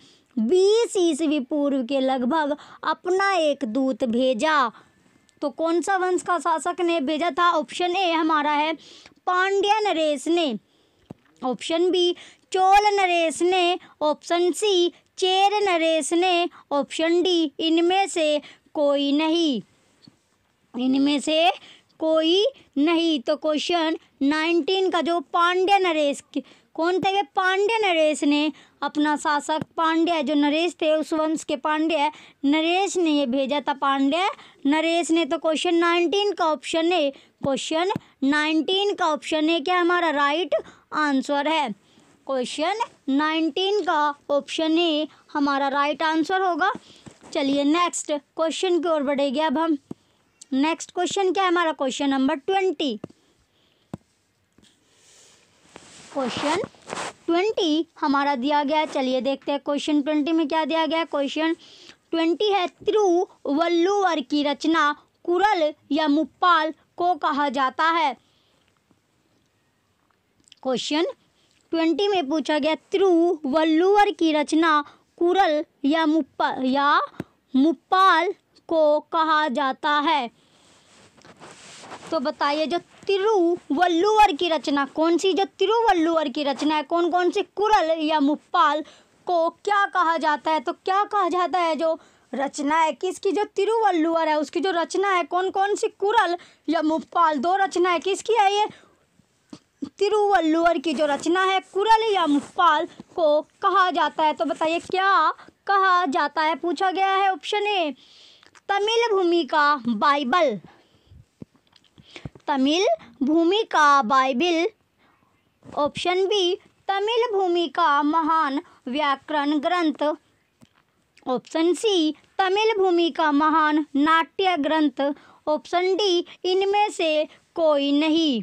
बीस ईस्वी पूर्व के लगभग अपना एक दूत भेजा तो कौन सा वंश का शासक ने भेजा था ऑप्शन ए हमारा है पांड्य नरेश ने ऑप्शन बी चोल नरेश ने ऑप्शन सी चेर नरेश ने ऑप्शन डी इनमें से कोई नहीं इनमें से कोई नहीं तो क्वेश्चन नाइनटीन का जो पांड्य नरेश कौन थे पांड्य नरेश ने अपना शासक पांड्य जो नरेश थे उस वंश के पांड्य नरेश ने ये भेजा था पांड्य नरेश ने तो क्वेश्चन नाइनटीन का ऑप्शन है क्वेश्चन नाइनटीन का ऑप्शन है क्या हमारा राइट आंसर है क्वेश्चन नाइनटीन का ऑप्शन ए हमारा राइट आंसर होगा चलिए नेक्स्ट क्वेश्चन की ओर बढ़ेगी अब हम नेक्स्ट क्वेश्चन क्या है हमारा question number twenty question twenty हमारा दिया गया है चलिए देखते हैं क्वेश्चन ट्वेंटी में क्या दिया गया है क्वेश्चन ट्वेंटी है त्रु वल्लूवर की रचना कुरल या मुप्पाल को कहा जाता है क्वेश्चन ट्वेंटी में पूछा गया त्रु वल्लूवर की रचना कुरल या मुप्पा या मुप्पाल को कहा जाता है तो बताइए जो तिरुवल्लुवर की रचना कौन सी जो तिरुवल्लुवर की रचना है कौन कौन से कुरल या मुप्पाल को क्या कहा जाता है तो क्या कहा जाता है जो रचना है किसकी जो तिरुवल्लुवर है उसकी जो रचना है कौन कौन सी कुरल या मुप्पाल दो रचना है किसकी है ये तिरुवल्लुवर की जो रचना है कुरल या मुप्पाल को कहा जाता है तो बताइए क्या कहा जाता है पूछा गया है ऑप्शन ए तमिल भूमि का बाइबल तमिल भूमिका बाइबिल ऑप्शन बी तमिल भूमि का महान व्याकरण ग्रंथ ऑप्शन सी तमिल का महान नाट्य ग्रंथ ऑप्शन डी इनमें से कोई नहीं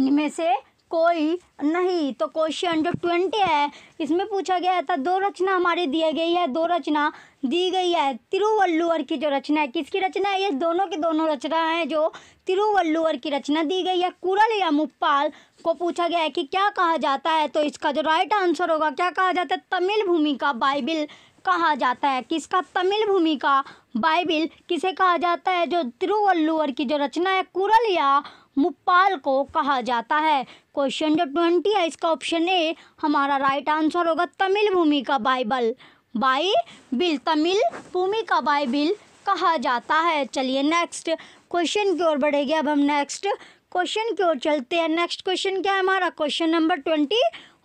इनमें से कोई नहीं तो क्वेश्चन जो ट्वेंटी है इसमें पूछा गया था दो रचना हमारी दी गई है दो रचना दी गई है तिरुवल्लुवर की जो रचना है किसकी रचना है ये दोनों की दोनों रचना है जो तिरुवल्लुवर की रचना दी गई है कुरल या मुप्पाल को पूछा गया है कि क्या कहा जाता है तो इसका जो राइट आंसर होगा क्या कहा जाता है तमिल भूमि का बाइबिल कहा जाता है किसका तमिल भूमि का बाइबिल किसे कहा जाता है जो तिरुवल्लुवर की जो रचना है कुरल या मुप्पाल को कहा जाता है क्वेश्चन जो ट्वेंटी है इसका ऑप्शन ए हमारा राइट आंसर होगा तमिल भूमि का बाइबल बाई बिल तमिल भूमि का बाई बिल कहा जाता है चलिए नेक्स्ट क्वेश्चन की ओर बढ़ेगी अब हम नेक्स्ट क्वेश्चन की ओर चलते हैं नेक्स्ट क्वेश्चन क्या है हमारा क्वेश्चन नंबर ट्वेंटी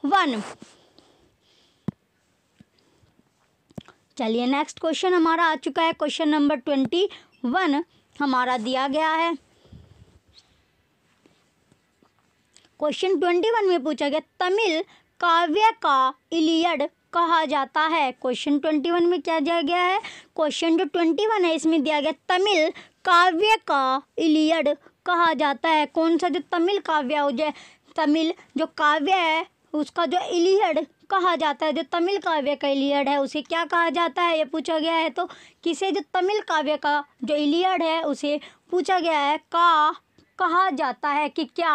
वन चलिए नेक्स्ट क्वेश्चन हमारा आ चुका है क्वेश्चन नंबर ट्वेंटी वन हमारा दिया गया है क्वेश्चन ट्वेंटी वन में पूछा गया तमिल काव्य का इलियड कहा जाता है क्वेश्चन ट्वेंटी वन में क्या दिया गया है क्वेश्चन जो ट्वेंटी वन है इसमें दिया गया तमिल काव्य का इलियड कहा जाता है कौन सा जो तमिल काव्य हो जाए तमिल जो काव्य है उसका जो इलियड कहा जाता है जो तमिल काव्य का इलियड है उसे क्या कहा जाता है ये पूछा गया है तो किसे जो तमिल काव्य का जो इलियड है उसे पूछा गया है का कहा जाता है कि क्या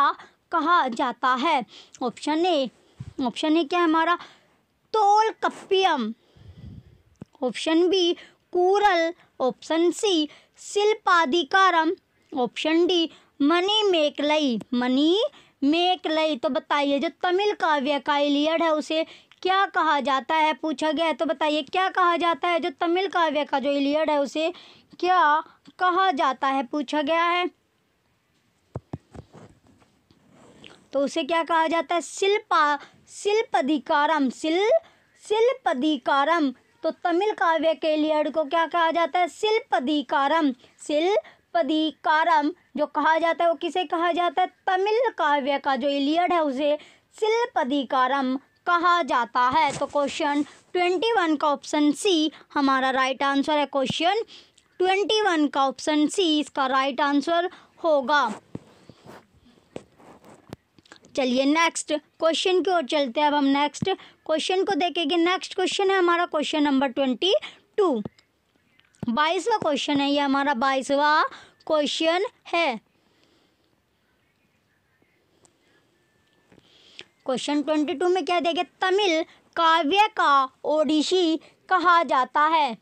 कहा जाता है ऑप्शन ए ऑप्शन ए क्या हमारा तोल Tolkappiyam option B Kural option C Silappadikaram option D Manimekalai Manimekalai तो बताइए जो तमिल काव्य का इलियड है उसे क्या कहा जाता है पूछा गया है तो बताइए क्या कहा जाता है जो तमिल काव्य का जो इलियड है उसे क्या कहा जाता है पूछा गया है तो उसे क्या कहा जाता है शिल्पा शिल्पधिकारम शिल शिल्पधिकारम तो तमिल काव्य के लिए को क्या कहा जाता है शिल्पधिकारम पदिकारम जो कहा जाता है वो किसे कहा जाता है तमिल काव्य का जो इलियड है उसे शिल्पधिकारम कहा जाता है तो क्वेश्चन ट्वेंटी वन का ऑप्शन सी हमारा राइट आंसर है क्वेश्चन ट्वेंटी वन का ऑप्शन सी इसका राइट आंसर होगा चलिए नेक्स्ट क्वेश्चन की ओर चलते हैं अब हम नेक्स्ट क्वेश्चन को देखेंगे नेक्स्ट क्वेश्चन है हमारा क्वेश्चन नंबर ट्वेंटी टू बाईसवा क्वेश्चन है ये हमारा बाईसवा क्वेश्चन है क्वेश्चन ट्वेंटी टू में क्या देखे तमिल काव्य का ओडिशी कहा जाता है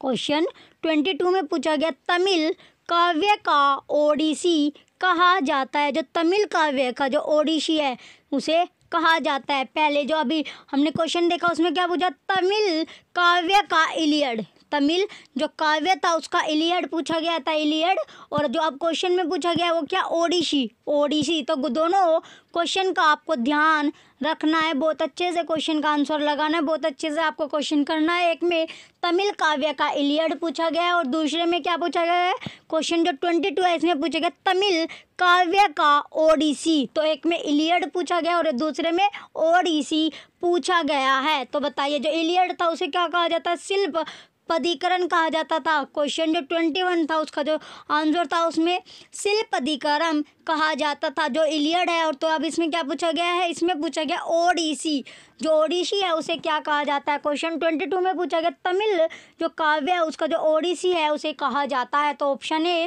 क्वेश्चन ट्वेंटी टू में पूछा गया तमिल काव्य का ओडिसी कहा जाता है जो तमिल काव्य का जो ओडिशी है उसे कहा जाता है पहले जो अभी हमने क्वेश्चन देखा उसमें क्या पूछा तमिल काव्य का इलियड तमिल जो काव्य था उसका इलियड पूछा गया था इलियड और जो अब क्वेश्चन में पूछा गया वो क्या ओडिशी ओडिशी तो दोनों क्वेश्चन का आपको ध्यान रखना है बहुत अच्छे से क्वेश्चन का आंसर लगाना है बहुत अच्छे से आपको क्वेश्चन करना है एक में तमिल काव्य का इलियड पूछा गया है और दूसरे में क्या पूछा गया है क्वेश्चन जो ट्वेंटी टू है इसमें पूछा गया तमिल काव्य का ओडिसी तो एक में इलियड पूछा गया और दूसरे में ओडिसी पूछा गया है तो बताइए जो इलियड था उसे क्या कहा जाता है शिल्प पदिकरण कहा जाता था क्वेश्चन जो ट्वेंटी वन था उसका जो आंसर था उसमें शिल्पधिकरम कहा जाता था जो इलियड है और तो अब इसमें क्या पूछा गया है इसमें पूछा गया ओडिसी जो ओडिसी है उसे क्या कहा जाता है क्वेश्चन ट्वेंटी टू में पूछा गया तमिल जो काव्य है उसका जो ओडिसी है उसे कहा जाता है तो option A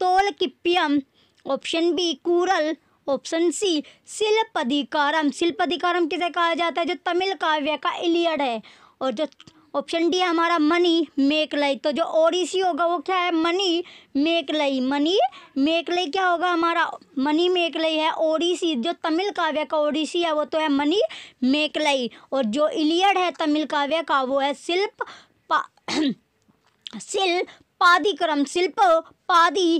Tolkappiyam option B Kural option C Silappadikaram Silappadikaram किसे कहा जाता है जो तमिल काव्य का इलियड है और जो ऑप्शन डी है हमारा मनी मेकलई तो जो ओडिसी होगा वो क्या है मनी मेकलई मनी मेकलई क्या होगा हमारा मनी मेकलई है ओडिसी जो तमिल काव्य का ओडिसी है वो तो है मनी मेकलई और जो इलियड है तमिल काव्य का वो है शिल्प पा <clears throat> शिल्प पादिक्रम शिल्प पादी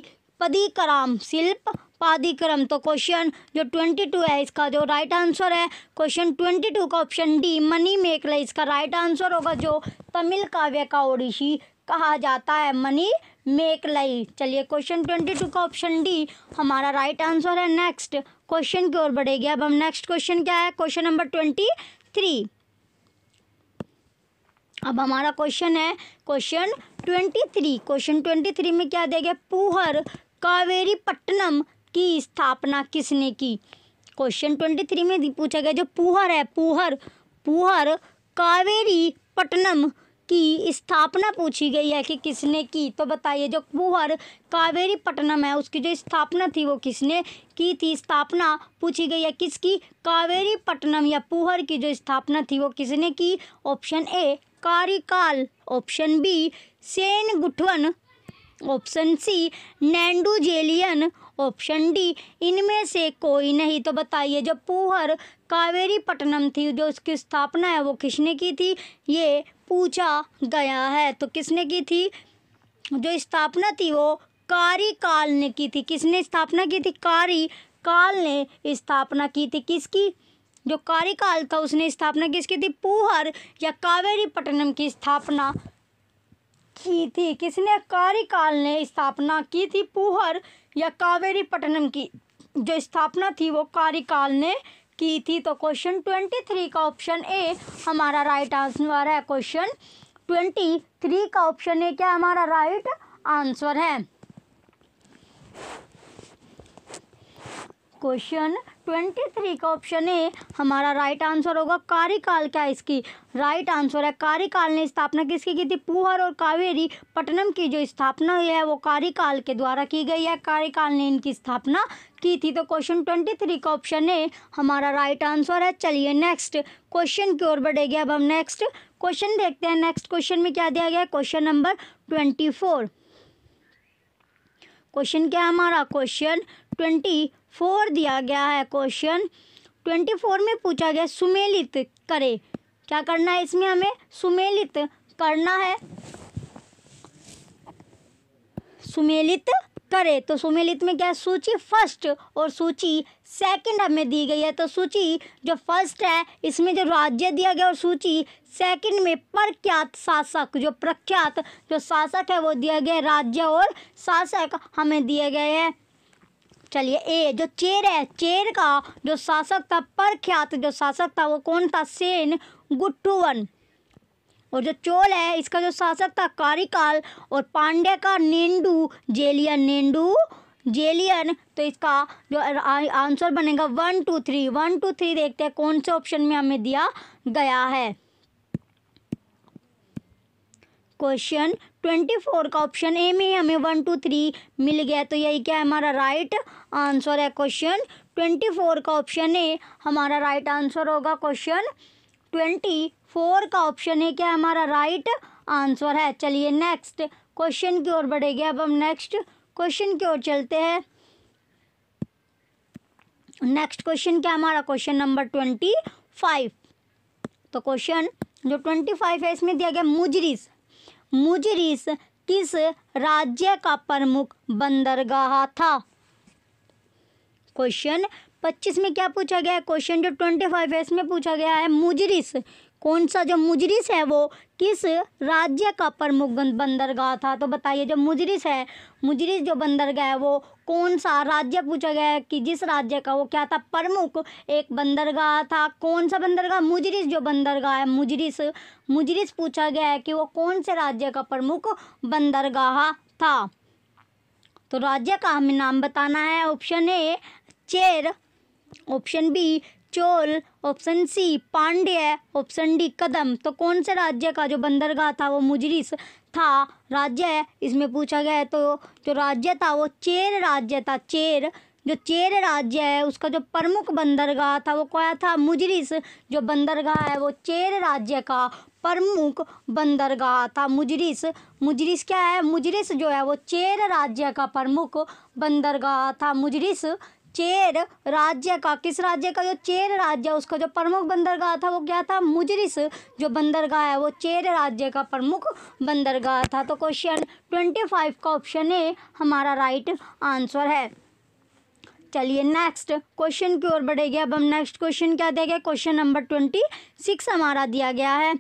पदिकराम शिल्प पादिक्रम तो क्वेश्चन जो ट्वेंटी टू है इसका जो राइट आंसर है क्वेश्चन ट्वेंटी टू का ऑप्शन डी मनी मेकला इसका राइट आंसर होगा जो तमिल काव्य का ओडिशी कहा जाता है मनी मेकलई चलिए क्वेश्चन ट्वेंटी टू का ऑप्शन डी हमारा राइट आंसर है नेक्स्ट क्वेश्चन की ओर बढ़ेगी अब हम नेक्स्ट क्वेश्चन क्या है क्वेश्चन नंबर ट्वेंटी थ्री अब हमारा क्वेश्चन है question twenty three question twenty three में क्या देगा पूहर पट्टनम की स्थापना किसने की क्वेश्चन ट्वेंटी थ्री में पूछा गया जो पुहर है पुहर पुहर कावेरी पट्टनम की स्थापना पूछी गई है कि किसने की तो बताइए जो पुहर कावेरी पट्टनम है उसकी जो स्थापना थी वो किसने की थी स्थापना पूछी गई है किसकी कावेरी पट्टनम या पुहर की जो स्थापना थी वो किसने की option A Karikala option B Senguttuvan option C Jeliyan option D इनमें से कोई नहीं तो बताइए जब पूहर कावेरी पटनम थी जो उसकी स्थापना है वो किसने की थी ये पूछा गया है तो किसने की थी जो स्थापना थी वो कारी काल ने की थी किसने स्थापना की थी कारी काल ने स्थापना की थी किसकी जो कार्यकाल था उसने स्थापना किसकी थी पूहर या कावेरी पटनम की स्थापना की थी किसने कार्यकाल ने स्थापना की थी पुहर या कावेरी पटनम की जो स्थापना थी वो कार्यकाल ने की थी तो क्वेश्चन ट्वेंटी थ्री का ऑप्शन ए हमारा राइट आंसर है क्वेश्चन ट्वेंटी थ्री का ऑप्शन ए क्या हमारा राइट आंसर है क्वेश्चन ट्वेंटी थ्री का ऑप्शन ए हमारा राइट आंसर होगा कार्यकाल क्या इसकी राइट आंसर है कार्यकाल ने स्थापना किसकी की थी पुहर और कावेरी पटनम की जो स्थापना है वो कार्यकाल के द्वारा की गई है कार्यकाल ने इनकी स्थापना की थी तो क्वेश्चन ट्वेंटी थ्री का ऑप्शन ए हमारा राइट आंसर है चलिए नेक्स्ट क्वेश्चन की ओर बढ़ेगी अब हम नेक्स्ट क्वेश्चन देखते हैं नेक्स्ट क्वेश्चन में क्या दिया गया है question number twenty four question क्या है हमारा क्वेश्चन ट्वेंटी फोर दिया गया है क्वेश्चन ट्वेंटी फोर में पूछा गया सुमेलित करें क्या करना है इसमें हमें सुमेलित करना है सुमेलित करे तो सुमेलित में क्या है सूची फर्स्ट और सूची सेकंड हमें दी गई है तो सूची जो फर्स्ट है इसमें जो राज्य दिया गया और सूची सेकंड में प्रख्यात शासक जो प्रख्यात जो शासक है वो दिया गया राज्य और शासक हमें दिए गए हैं चलिए ए जो चेर है चेर का जो शासक था प्रख्यात जो शासक था वो कौन था सेन गुट्टुवन और जो चोल है इसका जो शासक था कारिकाल और पांडे का नेंडू जेलियन नेंडू जेलियन तो इसका जो आंसर बनेगा one two three one two three देखते हैं कौन से ऑप्शन में हमें दिया गया है क्वेश्चन ट्वेंटी फोर का ऑप्शन ए में हमें वन टू थ्री मिल गया तो यही क्या है हमारा राइट आंसर है क्वेश्चन ट्वेंटी फोर का ऑप्शन ए हमारा राइट आंसर होगा क्वेश्चन ट्वेंटी फोर का ऑप्शन है क्या हमारा राइट आंसर है चलिए नेक्स्ट क्वेश्चन की ओर बढ़ेंगे अब हम नेक्स्ट क्वेश्चन की ओर चलते हैं नेक्स्ट क्वेश्चन क्या हमारा क्वेश्चन नंबर ट्वेंटी फाइव तो क्वेश्चन जो ट्वेंटी फाइव है इसमें दिया गया मुजरिस मुजरिस किस राज्य का प्रमुख बंदरगाह था क्वेश्चन पच्चीस में क्या पूछा गया है क्वेश्चन जो ट्वेंटी फाइव है इसमें पूछा गया है मुजरिस कौन सा जो मुजरिस है वो किस राज्य का प्रमुख बंदरगाह था तो बताइए जो मुजरिस है मुजरिस जो बंदरगाह है वो कौन सा राज्य पूछा गया है कि जिस राज्य का वो क्या था प्रमुख एक बंदरगाह था कौन सा बंदरगाह मुजरिस जो बंदरगाह है मुजरिस मुजरिस पूछा गया है कि वो कौन से राज्य का प्रमुख बंदरगाह था तो राज्य का हमें नाम बताना है option A Chera option B Chola option C Pandya option D Kadam तो कौन से राज्य का जो बंदरगाह था वो मुजरिस था राज्य इसमें पूछा गया है तो जो राज्य था वो चेर राज्य था चेर जो चेर राज्य है उसका जो प्रमुख बंदरगाह था वो क्या था मुजरिस जो बंदरगाह है वो चेर राज्य का प्रमुख बंदरगाह था मुजरिस मुजरिस क्या है मुजरिस जो है वो चेर राज्य का प्रमुख बंदरगाह था मुजरिस चेर राज्य का किस राज्य का जो चेर राज्य उसका जो प्रमुख बंदरगाह था वो क्या था मुजरिस जो बंदरगाह है वो चेर राज्य का प्रमुख बंदरगाह था तो क्वेश्चन ट्वेंटी फाइव का ऑप्शन ए हमारा राइट आंसर है चलिए नेक्स्ट क्वेश्चन की ओर बढ़ेगी अब हम नेक्स्ट क्वेश्चन क्या देंगे क्वेश्चन नंबर ट्वेंटी सिक्स हमारा दिया गया है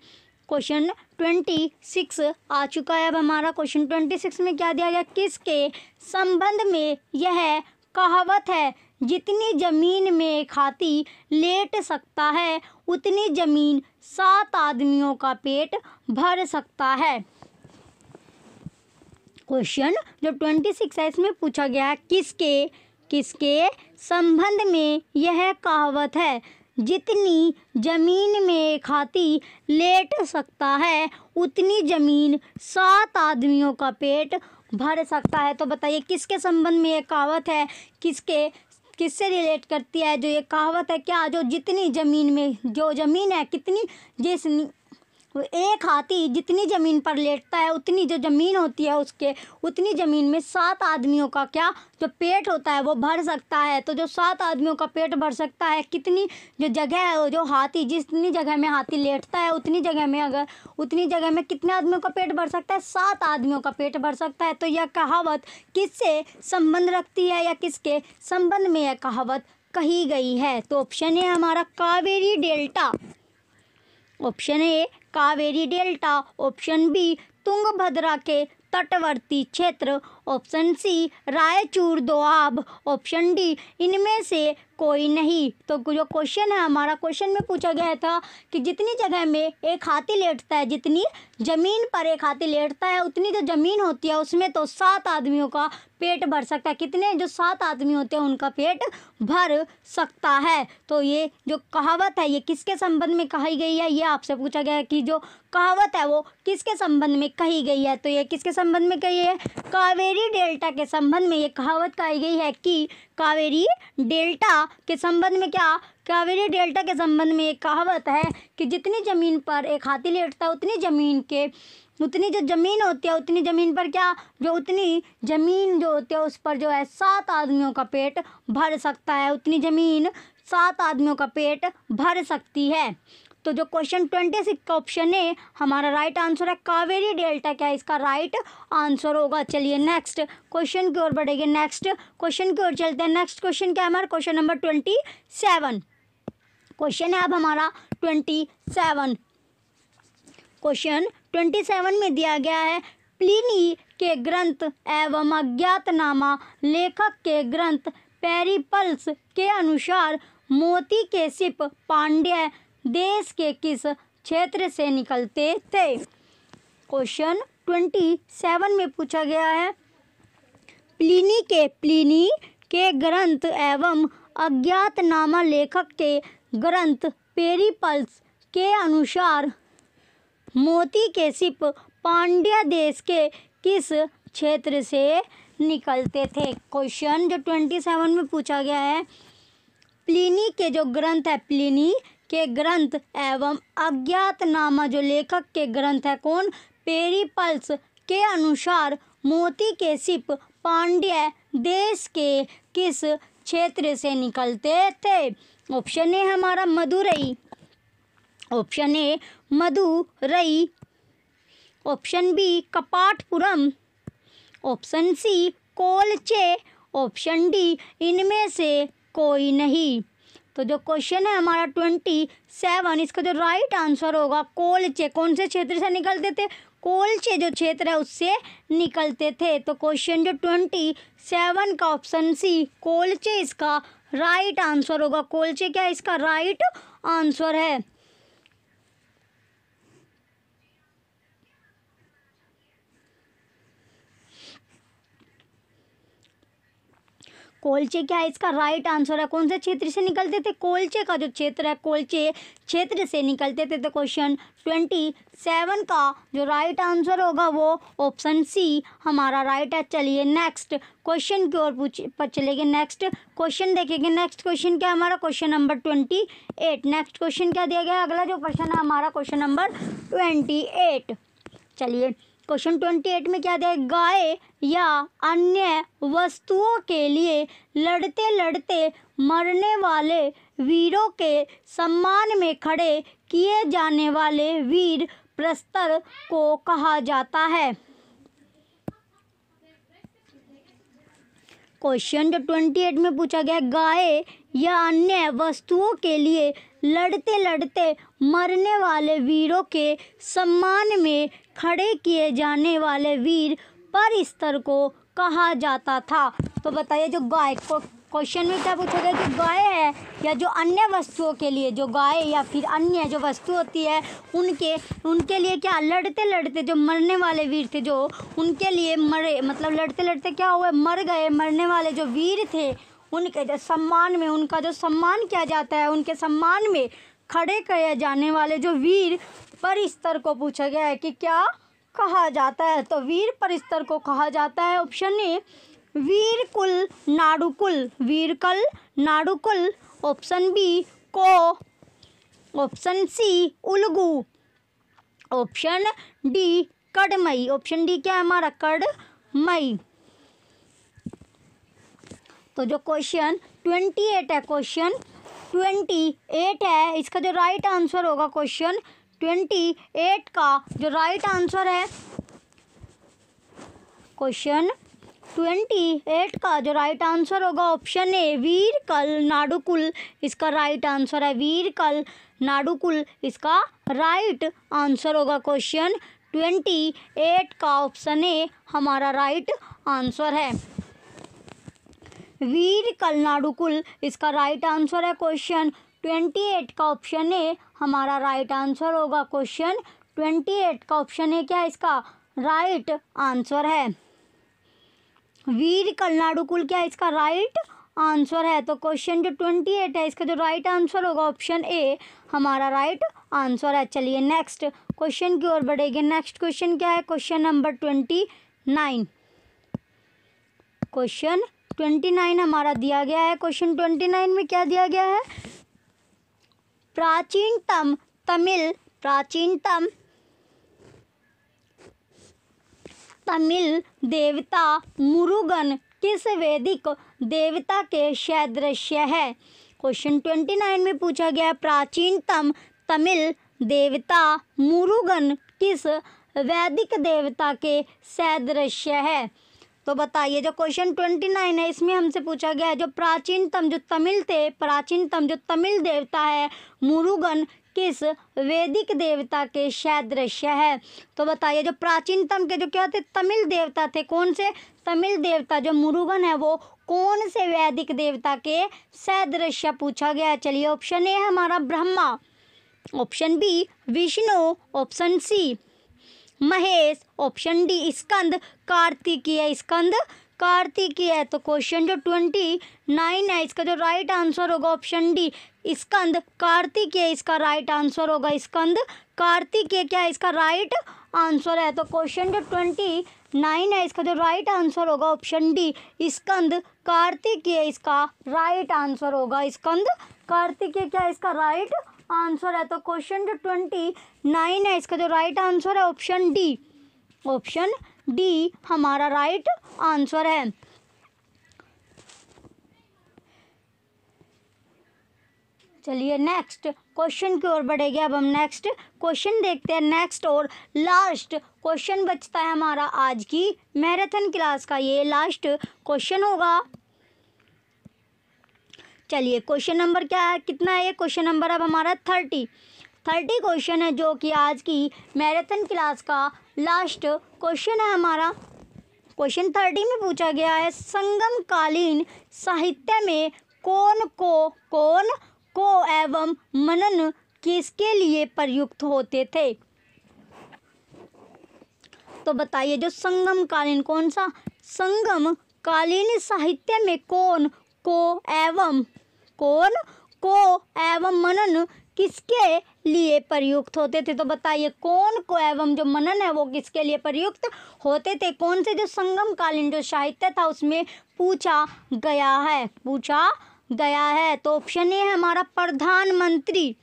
क्वेश्चन ट्वेंटी सिक्स आ चुका है अब हमारा क्वेश्चन ट्वेंटी सिक्स में क्या दिया गया किसके संबंध में यह कहावत है जितनी ज़मीन में एक हाथी लेट सकता है उतनी ज़मीन सात आदमियों का पेट भर सकता है क्वेश्चन जो ट्वेंटी सिक्स है इसमें पूछा गया है किसके किसके संबंध में यह कहावत है जितनी जमीन में एक हाथी लेट सकता है उतनी जमीन सात आदमियों का पेट भर सकता है तो बताइए किसके संबंध में ये कहावत है किसके किससे रिलेट करती है जो ये कहावत है क्या जो जितनी ज़मीन में जो ज़मीन है कितनी जिस एक हाथी जितनी ज़मीन पर लेटता है उतनी जो ज़मीन होती है उसके उतनी ज़मीन में सात आदमियों का क्या जो पेट होता है वो भर सकता है तो जो सात आदमियों का पेट भर सकता है कितनी जो जगह है जो हाथी जितनी जगह में हाथी लेटता है उतनी जगह में अगर उतनी जगह में कितने आदमियों का पेट भर सकता है सात आदमियों का पेट भर सकता है तो यह कहावत किस संबंध रखती है या किसके संबंध में यह कहावत कही गई है तो ऑप्शन है हमारा Kaveri delta option A Kaveri delta option B Tungabhadra के तटवर्ती क्षेत्र option C Raichur Doab option D इनमें से कोई नहीं तो जो क्वेश्चन है हमारा क्वेश्चन में पूछा गया था कि जितनी जगह में एक हाथी लेटता है जितनी ज़मीन पर एक हाथी लेटता है उतनी जो ज़मीन होती है उसमें तो सात आदमियों का पेट भर सकता है कितने जो सात आदमी होते हैं उनका पेट भर सकता है तो ये जो कहावत है ये किसके संबंध में कही गई है ये आपसे पूछा गया है कि जो कहावत है वो किसके संबंध में कही गई है तो ये किसके संबंध में कही है कावेरी कावेरी डेल्टा के संबंध में ये कहावत कही गई है कि कावेरी डेल्टा के संबंध में क्या कावेरी डेल्टा के संबंध में एक कहावत है कि जितनी ज़मीन पर एक हाथी लेटता है उतनी ज़मीन के उतनी जो ज़मीन होती है उतनी ज़मीन पर क्या जो उतनी ज़मीन जो होती है उस पर जो है सात आदमियों का पेट भर सकता है उतनी ज़मीन सात आदमियों का पेट भर सकती है तो जो क्वेश्चन ट्वेंटी सिक्स का ऑप्शन है हमारा राइट आंसर है कावेरी डेल्टा क्या इसका राइट आंसर होगा चलिए नेक्स्ट क्वेश्चन की ओर बढ़ेंगे नेक्स्ट क्वेश्चन की ओर चलते हैं नेक्स्ट क्वेश्चन क्या है हमारा question number twenty seven question है अब हमारा twenty seven question twenty seven में दिया गया है प्लिनी के ग्रंथ एवं अज्ञातनामा लेखक के ग्रंथ पेरिपल्स के अनुसार मोती के सिप पांड्य देश के किस क्षेत्र से निकलते थे क्वेश्चन ट्वेंटी सेवन में पूछा गया है प्लीनी के प्लीनी के ग्रंथ एवं अज्ञातनामा लेखक के ग्रंथ पेरीपल्स के अनुसार मोती के सिप पांड्या देश के किस क्षेत्र से निकलते थे क्वेश्चन जो ट्वेंटी सेवन में पूछा गया है प्लीनी के जो ग्रंथ है प्लीनी के ग्रंथ एवं अज्ञातनामा जो लेखक के ग्रंथ है कौन पेरीपल्स के अनुसार मोती के सिप पांड्य देश के किस क्षेत्र से निकलते थे ऑप्शन ए हमारा Madurai option A Madurai option B Kapatapuram option C कोलचे ऑप्शन डी इनमें से कोई नहीं तो जो क्वेश्चन है हमारा ट्वेंटी सेवन इसका जो राइट आंसर होगा कोलचे कौन से क्षेत्र से निकलते थे कोलचे जो क्षेत्र है उससे निकलते थे तो क्वेश्चन जो ट्वेंटी सेवन का ऑप्शन सी कोलचे इसका राइट आंसर होगा कोलचे क्या इसका राइट आंसर है कोलचे क्या है इसका राइट आंसर है कौन से क्षेत्र से निकलते थे कोलचे का जो क्षेत्र है कोलचे क्षेत्र से निकलते थे तो क्वेश्चन ट्वेंटी सेवन का जो राइट आंसर होगा वो ऑप्शन सी हमारा राइट है चलिए नेक्स्ट क्वेश्चन की ओर पूछ पर चलेंगे नेक्स्ट क्वेश्चन देखेंगे नेक्स्ट क्वेश्चन क्या है हमारा question number twenty eight next question क्या दिया गया अगला जो क्वेश्चन है हमारा क्वेश्चन नंबर ट्वेंटी एट चलिए क्वेश्चन ट्वेंटी एट में क्या दिया गाय या अन्य वस्तुओं के लिए लड़ते लड़ते मरने वाले वीरों के सम्मान में खड़े किए जाने वाले वीर प्रस्तर को कहा जाता है क्वेश्चन जो ट्वेंटी एट में पूछा गया गाय या अन्य वस्तुओं के लिए लड़ते लड़ते मरने वाले वीरों के सम्मान में खड़े किए जाने वाले वीर पर स्तर को कहा जाता था तो बताइए जो गाय को क्वेश्चन में क्या पूछा गया जो गाय है या जो अन्य वस्तुओं के लिए जो गाय या फिर अन्य जो वस्तु होती है उनके उनके लिए क्या लड़ते लड़ते जो मरने वाले वीर थे जो उनके लिए मरे मतलब लड़ते लड़ते क्या हुए मर गए मरने वाले जो वीर थे उनके जो सम्मान में उनका जो सम्मान किया जाता है उनके सम्मान में खड़े किए जाने वाले जो वीर परिस्तर को पूछा गया है कि क्या कहा जाता है तो वीर परिस्तर को कहा जाता है ऑप्शन ए कुल नाडुकुल कल नाडुकुल ऑप्शन बी को ऑप्शन सी उलगू ऑप्शन डी कडमई ऑप्शन डी क्या है हमारा कडमई तो जो क्वेश्चन ट्वेंटी एट है क्वेश्चन ट्वेंटी एट है इसका जो राइट आंसर होगा क्वेश्चन ट्वेंटी एट का जो राइट आंसर है क्वेश्चन ट्वेंटी एट का जो राइट आंसर होगा ऑप्शन ए वीर कल नाडुकुल इसका राइट आंसर है वीर कल नाडुकुल इसका राइट आंसर होगा क्वेश्चन ट्वेंटी एट का ऑप्शन ए हमारा राइट आंसर है वीर कलनाडुकुल इसका राइट आंसर है क्वेश्चन ट्वेंटी एट का ऑप्शन ए हमारा राइट आंसर होगा क्वेश्चन ट्वेंटी एट का ऑप्शन है क्या इसका राइट आंसर है वीर कलनाडुकुल क्या इसका राइट आंसर है तो क्वेश्चन जो ट्वेंटी एट है इसका जो राइट आंसर होगा ऑप्शन ए हमारा राइट आंसर है चलिए नेक्स्ट क्वेश्चन की ओर बढ़ेगी नेक्स्ट क्वेश्चन क्या है question number twenty nine question twenty nine हमारा दिया गया है क्वेश्चन ट्वेंटी नाइन में क्या दिया गया है प्राचीनतम तमिल प्राचीनतम तमिल देवता मुरुगन किस वैदिक देवता के सदृश्य है क्वेश्चन ट्वेंटी नाइन में पूछा गया है प्राचीनतम तमिल देवता मुरुगन किस वैदिक देवता के सदृश्य है तो बताइए जो क्वेश्चन ट्वेंटी नाइन है इसमें हमसे पूछा गया है जो प्राचीनतम जो तमिल थे प्राचीनतम जो तमिल देवता है मुरुगन किस वैदिक देवता के सदृश है तो बताइए जो प्राचीनतम के जो क्या थे तमिल देवता थे कौन से तमिल देवता जो मुरुगन है वो कौन से वैदिक देवता के सदृश पूछा गया है चलिए ऑप्शन ए हमारा Brahma option B Vishnu option C Mahesh option D Skanda Kartikeya Skanda Kartikeya है तो क्वेश्चन जो ट्वेंटी नाइन है इसका जो राइट आंसर होगा ऑप्शन डी स्कंद कार्तिकीय इसका राइट आंसर होगा स्कंद कार्तिकीय क्या है इसका राइट आंसर है तो क्वेश्चन जो ट्वेंटी नाइन है इसका जो राइट आंसर होगा ऑप्शन डी स्कंद कार्तिकीय इसका राइट आंसर होगा स्कंद कार्तिकीय क्या इसका राइट आंसर है तो क्वेश्चन जो ट्वेंटी नाइन है इसका जो राइट आंसर है ऑप्शन डी ऑप्शन डी हमारा राइट आंसर है चलिए नेक्स्ट क्वेश्चन की ओर बढ़ेगी अब हम नेक्स्ट क्वेश्चन देखते हैं नेक्स्ट और लास्ट क्वेश्चन बचता है हमारा आज की मैराथन क्लास का ये लास्ट क्वेश्चन होगा चलिए क्वेश्चन नंबर क्या है कितना है ये क्वेश्चन नंबर अब हमारा थर्टी थर्टी क्वेश्चन है जो कि आज की मैराथन क्लास का लास्ट क्वेश्चन है हमारा क्वेश्चन थर्टी में पूछा गया है संगमकालीन साहित्य में कौन को कौन को एवं मनन किसके लिए प्रयुक्त होते थे तो बताइए जो संगमकालीन कौन सा संगमकालीन साहित्य में कौन को एवं कौन को एवं मनन किसके लिए प्रयुक्त होते थे तो बताइए कौन को एवं जो मनन है वो किसके लिए प्रयुक्त होते थे कौन से जो संगम कालीन जो साहित्य था उसमें पूछा गया है पूछा गया है तो ऑप्शन ए है हमारा प्रधानमंत्री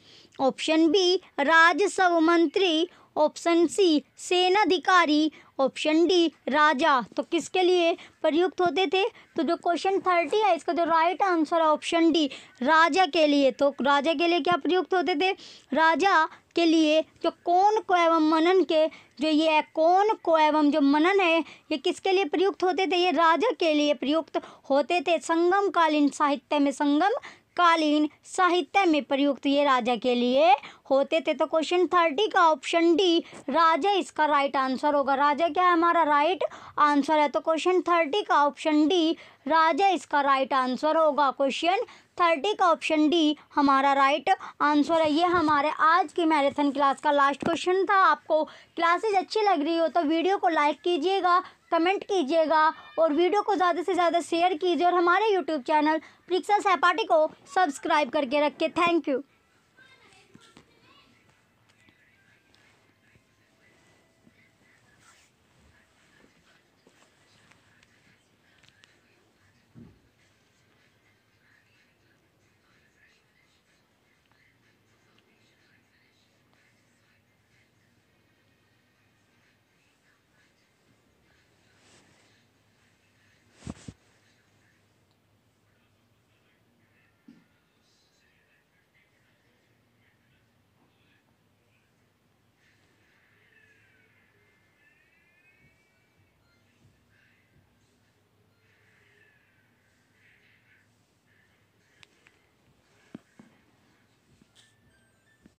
ऑप्शन बी राजस्व मंत्री ऑप्शन सी सेनाधिकारी ऑप्शन डी राजा तो किसके लिए प्रयुक्त होते थे तो जो क्वेश्चन थर्टी है इसका जो राइट आंसर है ऑप्शन डी राजा के लिए तो राजा के लिए क्या प्रयुक्त होते थे राजा के लिए जो कौन को एवं मनन के जो ये है कौन को एवं जो मनन है ये किसके लिए प्रयुक्त होते थे ये राजा के लिए प्रयुक्त होते थे संगम कालीन साहित्य में संगम कालीन साहित्य में प्रयुक्त ये राजा के लिए होते थे तो क्वेश्चन थर्टी का ऑप्शन डी राजा इसका राइट आंसर होगा राजा क्या है हमारा राइट आंसर है तो क्वेश्चन थर्टी का ऑप्शन डी राजा इसका राइट आंसर होगा क्वेश्चन थर्टी का ऑप्शन डी हमारा राइट आंसर है ये हमारे आज की मैराथन क्लास का लास्ट क्वेश्चन था आपको क्लासेज अच्छी लग रही हो तो वीडियो को लाइक कीजिएगा कमेंट कीजिएगा और वीडियो को ज़्यादा से ज़्यादा शेयर कीजिए और हमारे यूट्यूब चैनल प्रिक्सल सहपाठी को सब्सक्राइब करके रखें थैंक यू